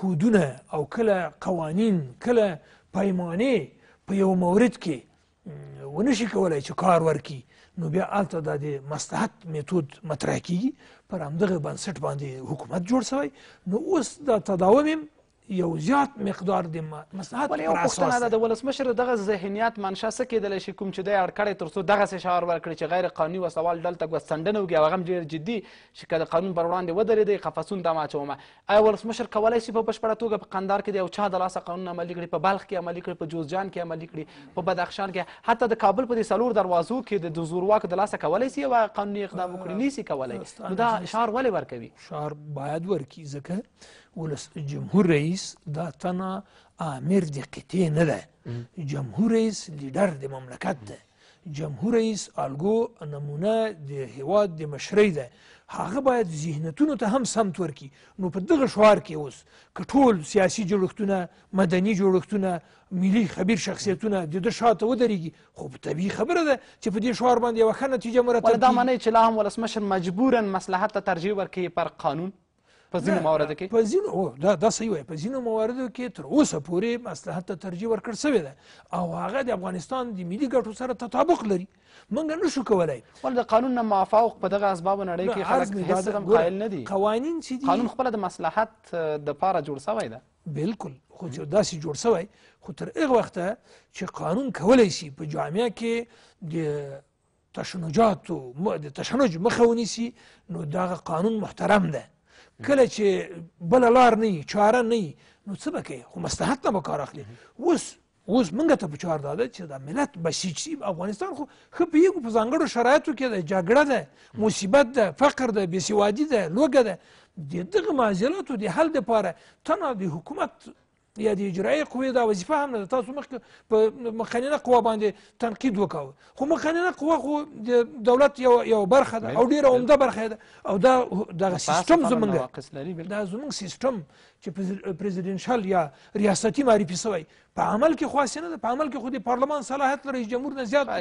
S2: کودونه او کله قوانین کله پیمانې په یو مورد کې ونشي کولی چې کار ورکړي نو بیا هلته دا د مصلحت میتود مطرح کیږي پر همدغه بنسټ باندې حکومت جوړ سوی نو اوس دا تداوم هم یو زیات مقدار د مصلحت پر اساس ولې ده
S1: د ولسمشر دغه ذهنیت منشا څه کېدلی شي کوم چې دی اړ کړی تر څو دغسې شعار ورکړي چې غیر قانوني وسوال دلته ګوسڅنډنه وکړي هغه هم ډېر جدي چې که د قانون پر وړاندې ودرېدی قفسون دم اچوم آیا ولسمشر کولی شي په بشپړه توګه په قندار کې د یو چا د لاسه قانون عملي کړي په بلخ کې عملي کړي په جوزجان کې عملي کړي په بدخشان کې حتی د کابل په دې څلور دروازو کې د زورواکو د لاسه کولی شي یو قانوني اقدام وکړي نشي کولی نو دا
S2: شعار ولې ورکوي شعار باید ورکړي ځکه ولس جمهور رئیس دا تنه امیر د قطعې نه ده جمهور رئیس لیډر د مملکت ده جمهور رئیس الګو نمونه د هیواد د مشرۍ ده هغه باید ذهنیتونو ته هم سمت ورکړي نو په دغه شعار کې اوس که ټول سیاسي جوړښتونه مدني جوړښتونه ملي خبیر شخصیتونه د ده شاته ودرېږي
S1: خو په طبیعي خبره ده چې په دې شعار باندې یوه ښه نتیجه مرتب دا معنی چې لا هم ولسمشر مجبورا مصلحت ته ترجیح ورکوي پر قانون په ځینو مواردو کې په ځینو او دا دا صحیح وایي په
S2: ځینو مواردو کې تر اوسه پورې مصلحت ته ترجیح ورکړ شوې ده او هغه د افغانستان د
S1: ملي ګټو سره تطابق لري موږ نه شو کولای ول د قانون نه مافوق په دغه اسبابو نړۍ کې خلک هیڅ هم قائل نه دي قوانین چې دي قانون خپل د مصلحت د پاره جوړ شوی ده
S2: بالکل خو چې داسې جوړ شوی خو تر هغه وخته چې قانون کولی شي په جامعه کې د تشنجاتو د تشنج مخه ونیسي نو دغه قانون محترم ده کله چې بل لار نه چاره نه نو څه بکې خو مصلحت نه کار اخلي اوس اوس موږ ته په چار داده چې دا ملت بسیچي افغانستان خو خو پیګو په ځانګړو شرایطو کې د جګړه ده مصیبت ده فقر ده بېسوادي ده لوږه ده د دغه معضلاتو د حل دپاره تنها د حکومت یا د اجرایي قوې دا وظیفه هم نه ده تاسو مخکې په مقننه قوه باندې تنقید وکاوه خو مقننه قوه خو د دولت یو یو برخه ده او ډیره عمده برخه ده او دا دغه سیستم زمونږ دا زمونږ سیستم چې پریزیدنشل یا ریاستي معرفي شوی په عمل کې خو نه ده په عمل کې خو د پارلمان صلاحیت لري رئیس
S1: جمهور نه زیات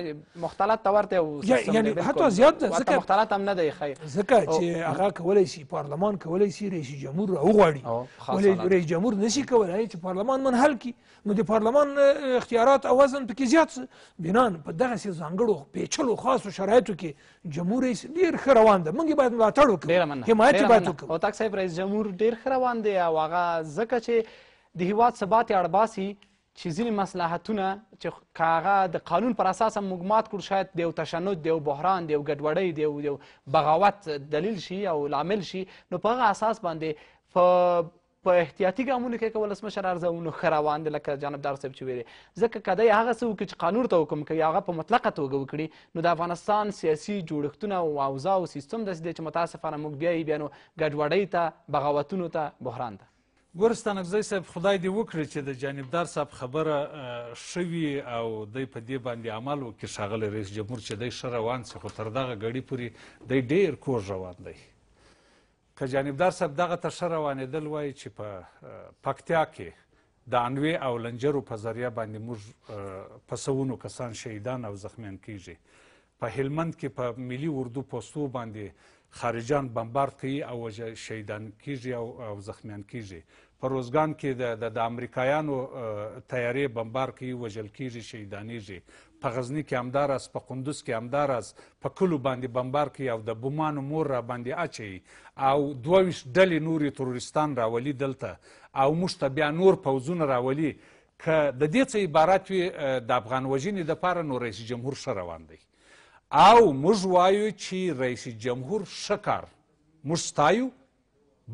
S1: مختلط ته ورته یعنی حتی زیات ده ځکه مختلط هم نه دی ښایي ځکه چې هغه
S2: کولی شي پارلمان کولی شي رئیس جمهور راوغواړي ولې رئیس جمهور نشي کولی چې پارلمان منحل کړي نو د پارلمان اختیارات او وزن پکې زیات بنان په دغسې ځانګړو پیچلو خاصو شرایطو کې جمهور رئیس ډېر ښه روان ده موږ
S1: باید ملاتړ وکړو حمایت یې باید وکړو هوتک صاحب رئیس جمهور ډېر ښه روان دی او هغه ځکه چې د هیواد ثبات یې اړباسي چې ځینې مصلحتونه چې که هغه د قانون پر اساس هم موږ مات کړو شاید د یو تشنج د یو بحران د یو ګډوډۍ د یو بغاوت دلیل شي او لامل شي نو په هغه اساس باندې په په احتیاطي ګامونو کې کول ولسمشر ارزونه ښه روان دی لکه جانبدار صاحب چې ویلي ځکه که دی هغه څه وکړي چې قانون ته حکم کوي هغه په مطلقه توګه وکړي نو د افغانستان سیاسي جوړښتونه او اوضاع او سیستم داسې دی چې متاسفانه موږ بیا یې بیا نو ګډوډۍ ته بغاوتونو ته بحران ته ګورستانګزی
S3: صاحب خدای دې وکړي چې د جانبدار صاحب خبره شوي او دی په دې باندې عمل وکړي ښاغلی رئیس جمهور چې دی ښه روان سي خو تر دغه ګړې پورې دی ډېر کوږ روان دی که جانبدار صاحب دغه ته ښه روانېدل وایي چې په پکتیا کې د انوې او لنجرو په ذریعه باندې موږ په سوونو کسان شهیدان او زخمیان کیږي په هلمند کې په ملي اردو پوستو باندې خارجان بمبارد کوي او شهیدان کیږي او زخمیان کیږي په روزګان کې د د امریکایانو تیارې بمبار کوي وژل کیږي شهیدانیږي په غزنی کې همدار است په قندوز کې همدار است په کلو باندې بمبار کوي او د بومانو مور را باندې اچي او دوه ویشت ډلې نورې تروریستان راولي دلته او موږ ته بیا نور پوځونه راولي که د دې څه عبارت وي د افغان وژنې دپاره نو رئیس جمهور ښه روان دی او موږ وایو چې رئیس جمهور ښه کار موږ ستایو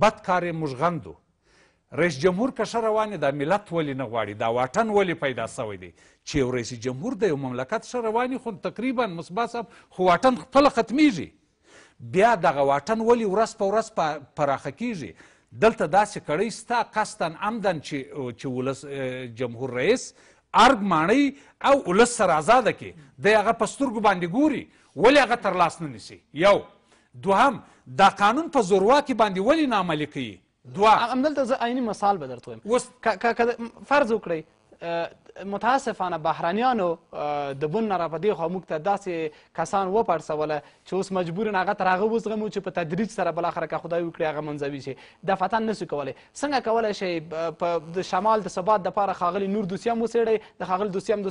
S3: بد کار یې موږ غندو رئیس جمهور که ښه روان دا ملت ولې نه غواړي دا واټن ولې پیدا سوی دی چې یو رئیس جمهور د یو مملکت ښه روان خو تقریبا مصباح صاحب خو واټن خپله ختمیږي بیا دغه واټن ولې ورځ په ورځ پراخه کیږي دلته داسې کړۍ ستا قصدن عمدن چې چې ولس جمهور رئیس ارګ ماڼۍ او ولس سره ازاده کې دی هغه په سترګو باندې ګوري ولې هغه تر لاس نه نیسي یو دوهم دا قانون په زورواکي باندې ولې ناعملي کوي
S1: دوه همدلته زه عیني مثال به درته وایم فرض وکړئ متاسفانه بهرانیانو د بن نه راپدې خوا موږ ته داسې کسان وپرسوله چې اوس مجبورن هغه تر هغه وزغمو چې په تدریج سره بالاخره که خدای وکړي هغه منځوي شي دا فتن نسو کولی څنګه کولی شئ په د شمال د ثبات دپاره ښاغلي نور دوسیه وڅېړئ د ښاغلي دوسیم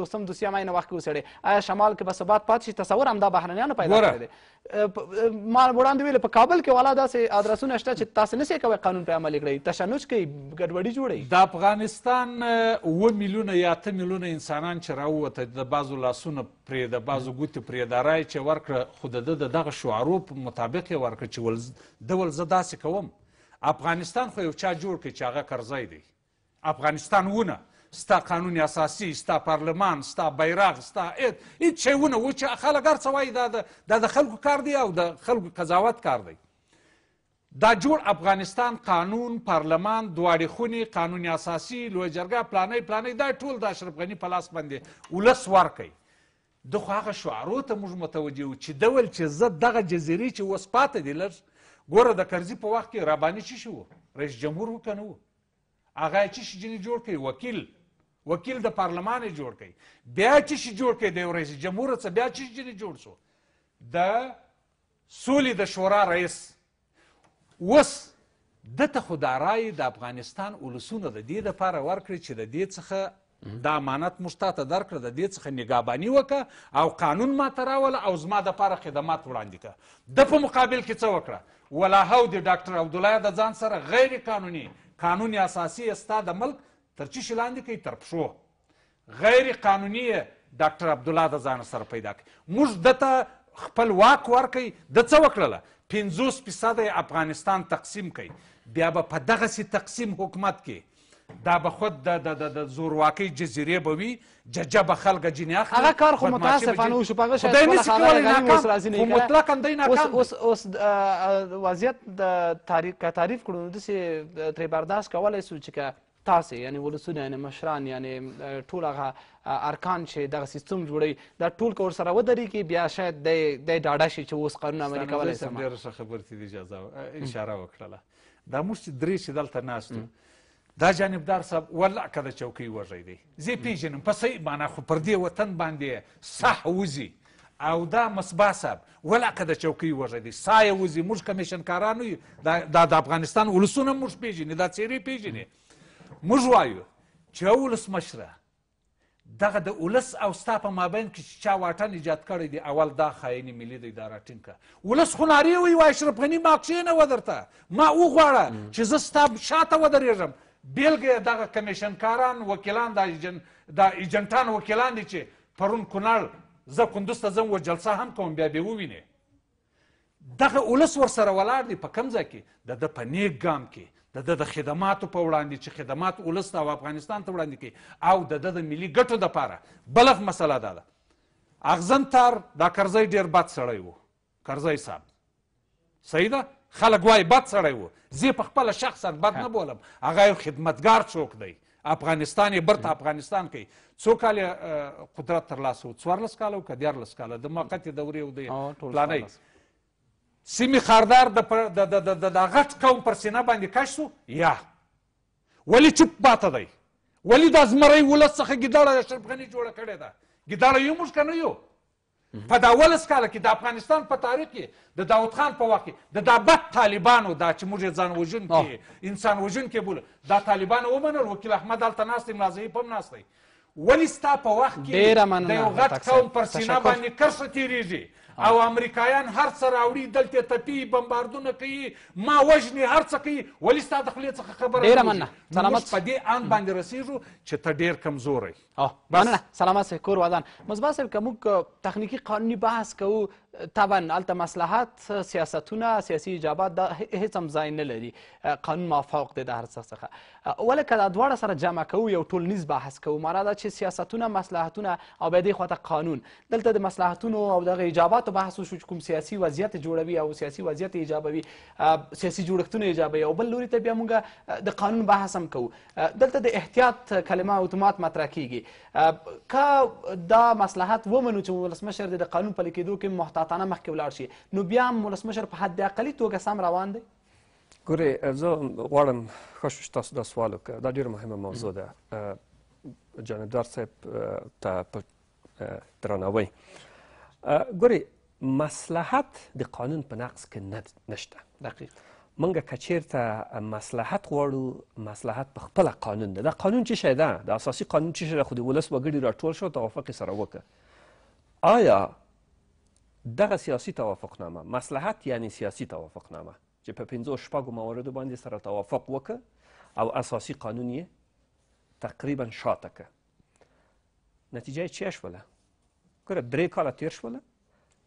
S1: دوستم دوسیه هم عینه وخت کې وڅېړئ آیا شمال کې به ثبات پاتې شي تصور همدا بهرانیانو پیدا کړی دی ما وړاندې ویل په کابل کې والا داسې ادرسونه شته چې تاسو نسئ کوی قانون پرې عملي کړئ تشنج کوي ګډوډي
S3: جوړوي د افغانستان اوه میلیونه میلیونه یا اته میلیونه انسانان چې راووته د بعضو لاسونه پرې د بعضو ګوتې پرې دا رایې چې ورکړه خو د ده د دغه شعارو په مطابق یې ورکړه چې ډول زه داسې کوم افغانستان خو یو چا جوړ کړي چې هغه کرزی دی افغانستان ونه ستا قانون اساسي ستا پارلمان ستا بیرغ ستا هیڅ شی ونه و چې خلک هر څه وایي دا د خلکو کار دی او د خلکو قضاوت کار دی دا جوړ افغانستان قانون پارلمان دواړې خونې قانون اساسي لویه جرګه پلانۍ پلانۍ دا ټول د اشرف غني په لاس باندې ولس ورکوي د خو هغه شعارو ته موږ متوجه یو چې ډول چې زه دغه جزیرې چې اوس پاتې دي لږ ګوره د کرزي په وخت کې راباندې څه شي و رئیس جمهور و که نه و هغه چې شي جنې جوړ کړي وکیل وکیل د پارلمان یې جوړ کړي بیا چې شي جوړ کړي د رئیس جمهور څخه بیا چې شي جوړ شو د سولې د شورا رئیس اوس دته خو دا رایې د افغانستان ولسونه د دې دپاره ورکړې چې د دې څخه دا امانت موږ تا ته درکړه د دې څخه نګهباني وکړه او قانون ماته راوله او زما دپاره خدمات وړاندې کړه د په مقابل کې څه وکړه ولاهو د ډاکټر عبدالله د ځان سره غیر قانوني قانون اساسي ستا د ملک تر چی لاندې کوي تر پښو غیر قانوني ډاکټر عبدالله د ځان سره پیدا کړي موږ دته خپل واک ورکړي د څه وکړله 50 فیصد افغانستان تقسیم کړي بیا به په دغسې تقسیم حکومت کې دا به خود د زورواکۍ جزیرې به وي ججه به خلکه جینې اخلي هغه کار خو متاسفانه وشو
S1: په هغه خدای نسي کولی ناکام خو مطلقا دی ناکام اوس اوس وضعیت که تعریف کړو نو داسې ترې برداشت کولی سو چې که تاسې یعنی ولسونه یعنی مشران یعنی ټول هغه ارکان چې دغه سیستم جوړوي دا ټول که ورسره ودرېږي بیا شاید دی ډاډه شي چې اوس قانون عملي کولی سم ډېره
S3: ښه خبرې دې اجازه اشاره وکړله دا موږ چې درې چې دلته ناست دا جانبدار صاحب والله که د چوکۍ وږی دی زه پیژنم په صحیح معنا خو پر دې وطن باندې صح وځي او دا مصباح صاحب ولکه د چوکۍ وږی دی سا یې وځي موږ کمیشنکارانو دا د افغانستان ولسونه موږ پیژني دا څېرې پیژني موږ وایو چې ولسمشره دغه د ولس او ستا په مابین کې چې چا واټن ایجاد کړی دی اول دا خاینې ملي د اداره ټینګ کړه ولس خو نارې وایي وایي اشرف غني ما کښېنوه درته ما وغواړه چې زه ستا شاته ودرېږم بیلګه دغه کمیشنکاران وکیلان د ایجن د ایجنټان وکیلان دي چې پرون کونړ زه کندوز ته ځم و جلسه هم کوم بیا به ووینې دغه ولس ورسره ولاړ دی په کم ځای کې د ده په نیک ګام کې د د خدماتو په وړاندې چې خدمات ولس او افغانستان ته وړاندې کوي او د د ملي ګټو دپاره بلغ مسله دا ده اغزن تار دا کرزی ډیر بد سړی و کرزی صاحب صحیح ده خلک وایي بد سړی و زه په خپله شخصا بد نه بولم هغه یو خدمتګار څوک دی افغانستان یې برته افغانستان کوي څو کال قدرت ترلاسه و څوارلس کاله و که دیارلس کاله د موقتې دورې و دی پلانی سیمې خاردار د غټ قوم پر سینه باندې کش سو یا ولې چپ پاته دی ولې د ازمرۍ ولس څخه ګیداړه اشرفخاني جوړه کړې ده ګیداړه یو موږ که نه یو په دا ولس کاله کې د افغانستان په تاریخ کې د داود خان په وخت کې د دا بد طالبانو دا چې موږ یې ځان وژونکي انسان وژونکي بولو دا طالبان ومنل وکیل احمد هلته ناست دی ملازهي په هم ناست دی ولې ستا په وخت کې د یو غټ قوم پر سینه باندې کرښه تېرېږي او امریکایان هر څه راوړي دلته تپي بمباردونه کوي ما وژني هر څه کوي ولې ستا د خولې څخه خبره ډېره مننه سلامت په دې آن باندې رسېږو
S1: چې ته ډېر کمزوری مننه سلامت صاحب کور ودان مصباح صاحب که موږ تخنیکي قانوني بحث کوو طبعا هلته مصلحت سیاستونه سیاسي ایجابات دا هیڅ هم ځای نه لري قانون مافوق دی د هر څه څخه ولې که دا دواړه سره جمع کوو یو ټولنیز بحث کوو معنا دا چې سیاستونه مصلحتونه او بیا دې خواته قانون دلته د مصلحتونو او دغه ایجاباتو بحث وشو چې کوم سیاسي وضعیت جوړوي او سیاسي وضعیت ایجابوي سیاسي جوړښتونه ایجابوي او بل لوري ته بیا موږ د قانون بحث هم کوو دلته د احتیاط کلمه اتومات مطرح کیږي که دا مصلحت ومنو چې ولسمشر د قانون پلي کېدو کې محتاط محتاطانه مخکې ولاړ شي نو بیا هم ولسمشر په حد اقلي توګه سم روان دی
S4: ګوري زه غواړم خوښ تاسو دا سوال وکړه دا ډیره مهمه موضوع ده جانبدار صاحب ته په درناوی ګوري مصلحت د قانون په نقص کې نشته دقیق منګه کچیرته مصلحت غواړو مصلحت په خپل قانون ده دا قانون چې شی ده د اساسي قانون چې شی ده خو د ولس وګړي راټول شو توافق سره وکړه آیا دغه سیاسي توافقنامه مصلحت یعنی سیاسي توافقنامه چې په پنځو شپږو مواردو باندې سره توافق وکړه او اساسي قانون یې تقریبا شاته که نتیجه یې چیه شوله ګوره درې کاله تیر شوله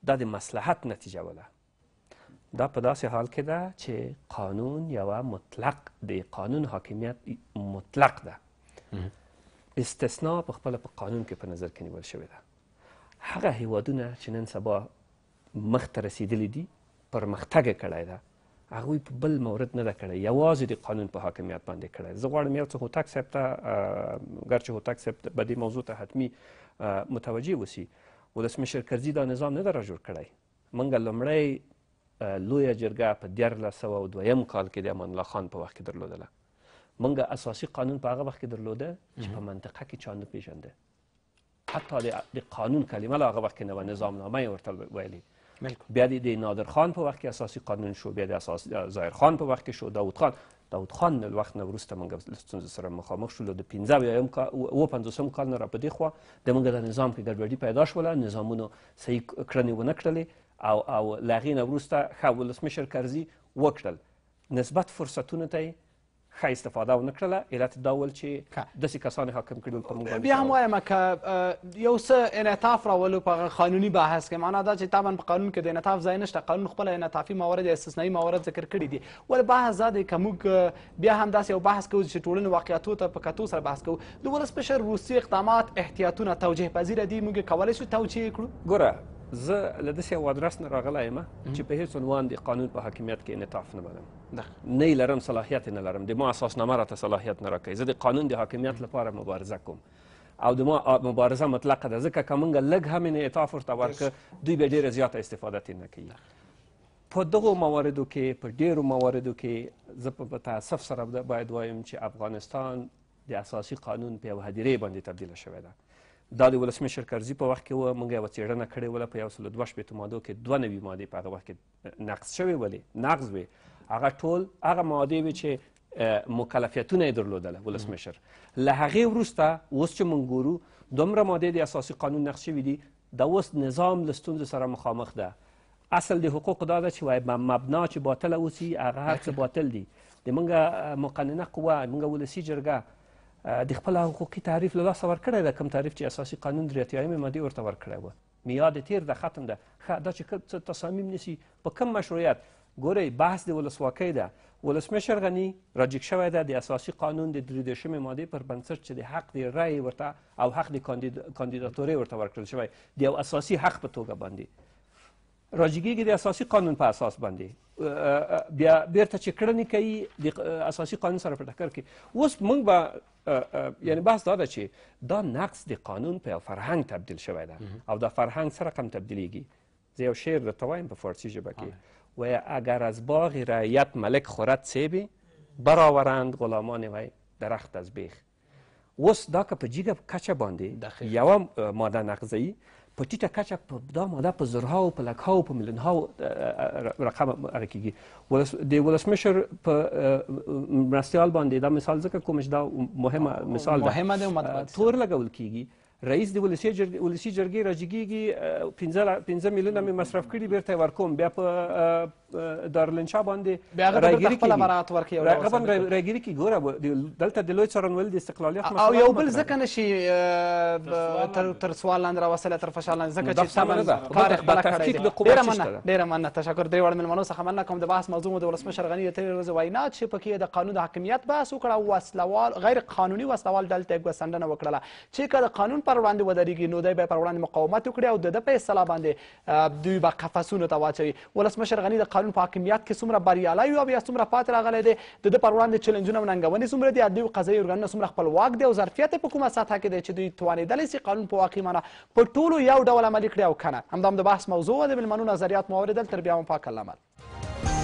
S4: دا د مصلحت نتیجه وله دا په داسې حال کې ده چې قانون یوه مطلق د قانون حاکمیت مطلق ده استثنا په خپله په قانون کې په نظر کې نیول شوې ده هغه هیوادونه چې نن سبا مخته رسیدلی دي پرمختګ یې کړی ده هغوی په بل مورد نه ده کړی یوازې د قانون په حاکمیت باندې کړی زه غواړم یو څه هوتک صاحب ته ګرچې هوتک صاحب به دې موضوع ته حتمي متوجه اوسي ولسمشر کرزي دا نظام نه ده راجوړ کړی موږ لومړی لویه جرګه په دیارلس سوه او دویم کال کې د امان الله خان په وخت کې درلودله موږ اساسي قانون په هغه وخت کې درلوده چې په منطقه کې چا نه پېژنده حتی د قانون کلمه له هغه وخت کې نه وه نظامنامه یې ورته ویلې بالکل بیا د نادر خان په وخت کې اساسي قانون شو بیا د اساس ظاهر خان په وخت کې شو داوود خان داوود خان له وخت نه وروسته موږ له ستونزو سره مخامخ شولو د پنځه ویایم اوه پنځوسم کال نه را په دې خوا د موږ د نظام کې ګډوډي پیدا شوله نظامونو صحیح کړنې ونه کړلې او او له هغې نه وروسته ښه ولسمشر کرزي وکړل نسبت فرصتونو ته ښه استفاده ونه کړله علت دا ول چې داسې کسان حاکم کړي په موږ بیا
S1: هم وایم که یو څه انعطاف راولو په قانوني بحث کې معنا دا چې طبعا په قانون کې د انعطاف ځای نشته قانون خپل انعطافي موارد استثنایي موارد ذکر کړي دي ول بحث دا دی که موږ بیا هم داسې یو بحث کوو چې ټولنې واقعیتو ته په کتو سره بحث کوو د ولسمشر روسي اقدامات احتیاطونه توجیه پذیره دي موږ کولی شو توجیه کړو ګوره زه له داسې یو ادرس نه راغلی یم چې په هیڅ عنوان د قانون په
S4: حاکمیت کې انعطاف نه منم نه یې لرم صلاحیت یې نه لرم د ما اساسنامه راته صلاحیت نه راکوي زه د قانون د حاکمیت لپاره مبارزه کوم او د ما مبارزه مطلقه ده ځکه که موږ لږ هم انعطاف ورته ورکړه دوی به ډېره زیاته استفاده ترې نه کوي په دغو مواردو کې په ډیرو مواردو کې زه په تاسف سره باید وایم چې افغانستان د اساسي قانون په یو هدیرې باندې تبدیله شوې ده دا د ولسمشر کرزي په وخت کې وه موږ یوه څېړنه کړې وله په یو سلو دوه شپېتو مادو کې دوه نوي مادې په هغه وخت کې نقص شوې ولې نقض وې هغه ټول هغه مادې وې چې مکلفیتونه یې درلودله ولسمشر له هغې وروسته اوس چې موږ ګورو دومره مادې د اساسي قانون نقص شوي دي د اوس نظام له ستونزو سره مخامخ ده اصل د حقوقو دا ده چې وایي مبنا چې باطله اوسي هغه هر څه باطل دي د موږ مقننه قوه موږ ولسي جرګه د خپل حقوقي تعریف له لاسه ورکړی ده کوم تعریف چې اساسي قانون درې اتیایمې مادې ورته ورکړی وه میاد تیر ده ختم ده ښه دا چې څه تصامیم نیسي په کم مشروعیت ګورئ بحث د ولسواکۍ ده ولسمشر غني راجګ شوی ده د اساسي قانون د درې دېرشمې مادې پر بنسټ چې د حق د رایې ورته او حق د کاندیداتورۍ ورته ورکړل شوی د یو اساسي حق په توګه باندې راجګیږي د اساسي قانون په اساس باندې بیا بیرته چې کړنې کوي د اساسي قانون سره په ټکر کې اوس موږ به یعنی بحث دا ده چې دا نقص د قانون په یو فرهنګ تبدیل شوی ده او دا فرهنګ څه رقم تبدیلیږي زه یو شعر درته وایم په فارسي ژبه کې و اگر از باغ رعیت ملک خورد سیبی برآورند غلامان وی درخت از بیخ اوس دا که په جیګه کچه باندې یوه ماده نقضهیي په ټیټه کچه په دا ماده په زرهاو په لکهاو په میلیونهاو رقم اره کېږي د ولسمشر په مرستیال باندې دا مثال ځکه کوم چې دا مهمه مثال ده مهمه ده تور لګول کېږي رئیس د ولسی جرګې ولسی جرګې راجګیږي 15 15 میلیونه مې مصرف کړي بیرته ورکوم بیا په دارلنشا باندې راګری کی برات ورکی او رغبن راګری کی ګوره دلته د لوی څرنول د استقلالیت
S1: او یو بل ځکه نشي تر سوال لاندې راوصله تر فشار لاندې ځکه چې سم تاریخ بل کړی ډیره مننه ډیره مننه تشکر درې وړ ملمنو څخه مننه کوم د بحث موضوع د ولسمشر غنی تر ورځ وینا چې پکې د قانون د حاکمیت بحث وکړه او وسلوال غیر قانوني وسلوال دلته ګوسندنه وکړه چې کله قانون پر وړاندې ودرېږي نو دوی به پر وړاندې مقاومت وکړي او د فیصله باندې دوی به قفسونو ته واچوي ولسمشر غنی د قانون په حاکمیت کې څومره بریالی او یا څومره پاتې راغلی دی د ده پر وړاندې چیلنجونه او ننګونې څومره دي ادلي او قضایي ارګانونه څومره خپلواک دی او ظرفیت یې په کومه سطحه کې دی چې دوی توانېدلی سي قانون په واقعي معنا په ټولو یو ډول عملي کړي او که نه همدا هم د بحث موضوع وه د مېلمنو نظریات مو واورېدل تر بیا مو پاک الله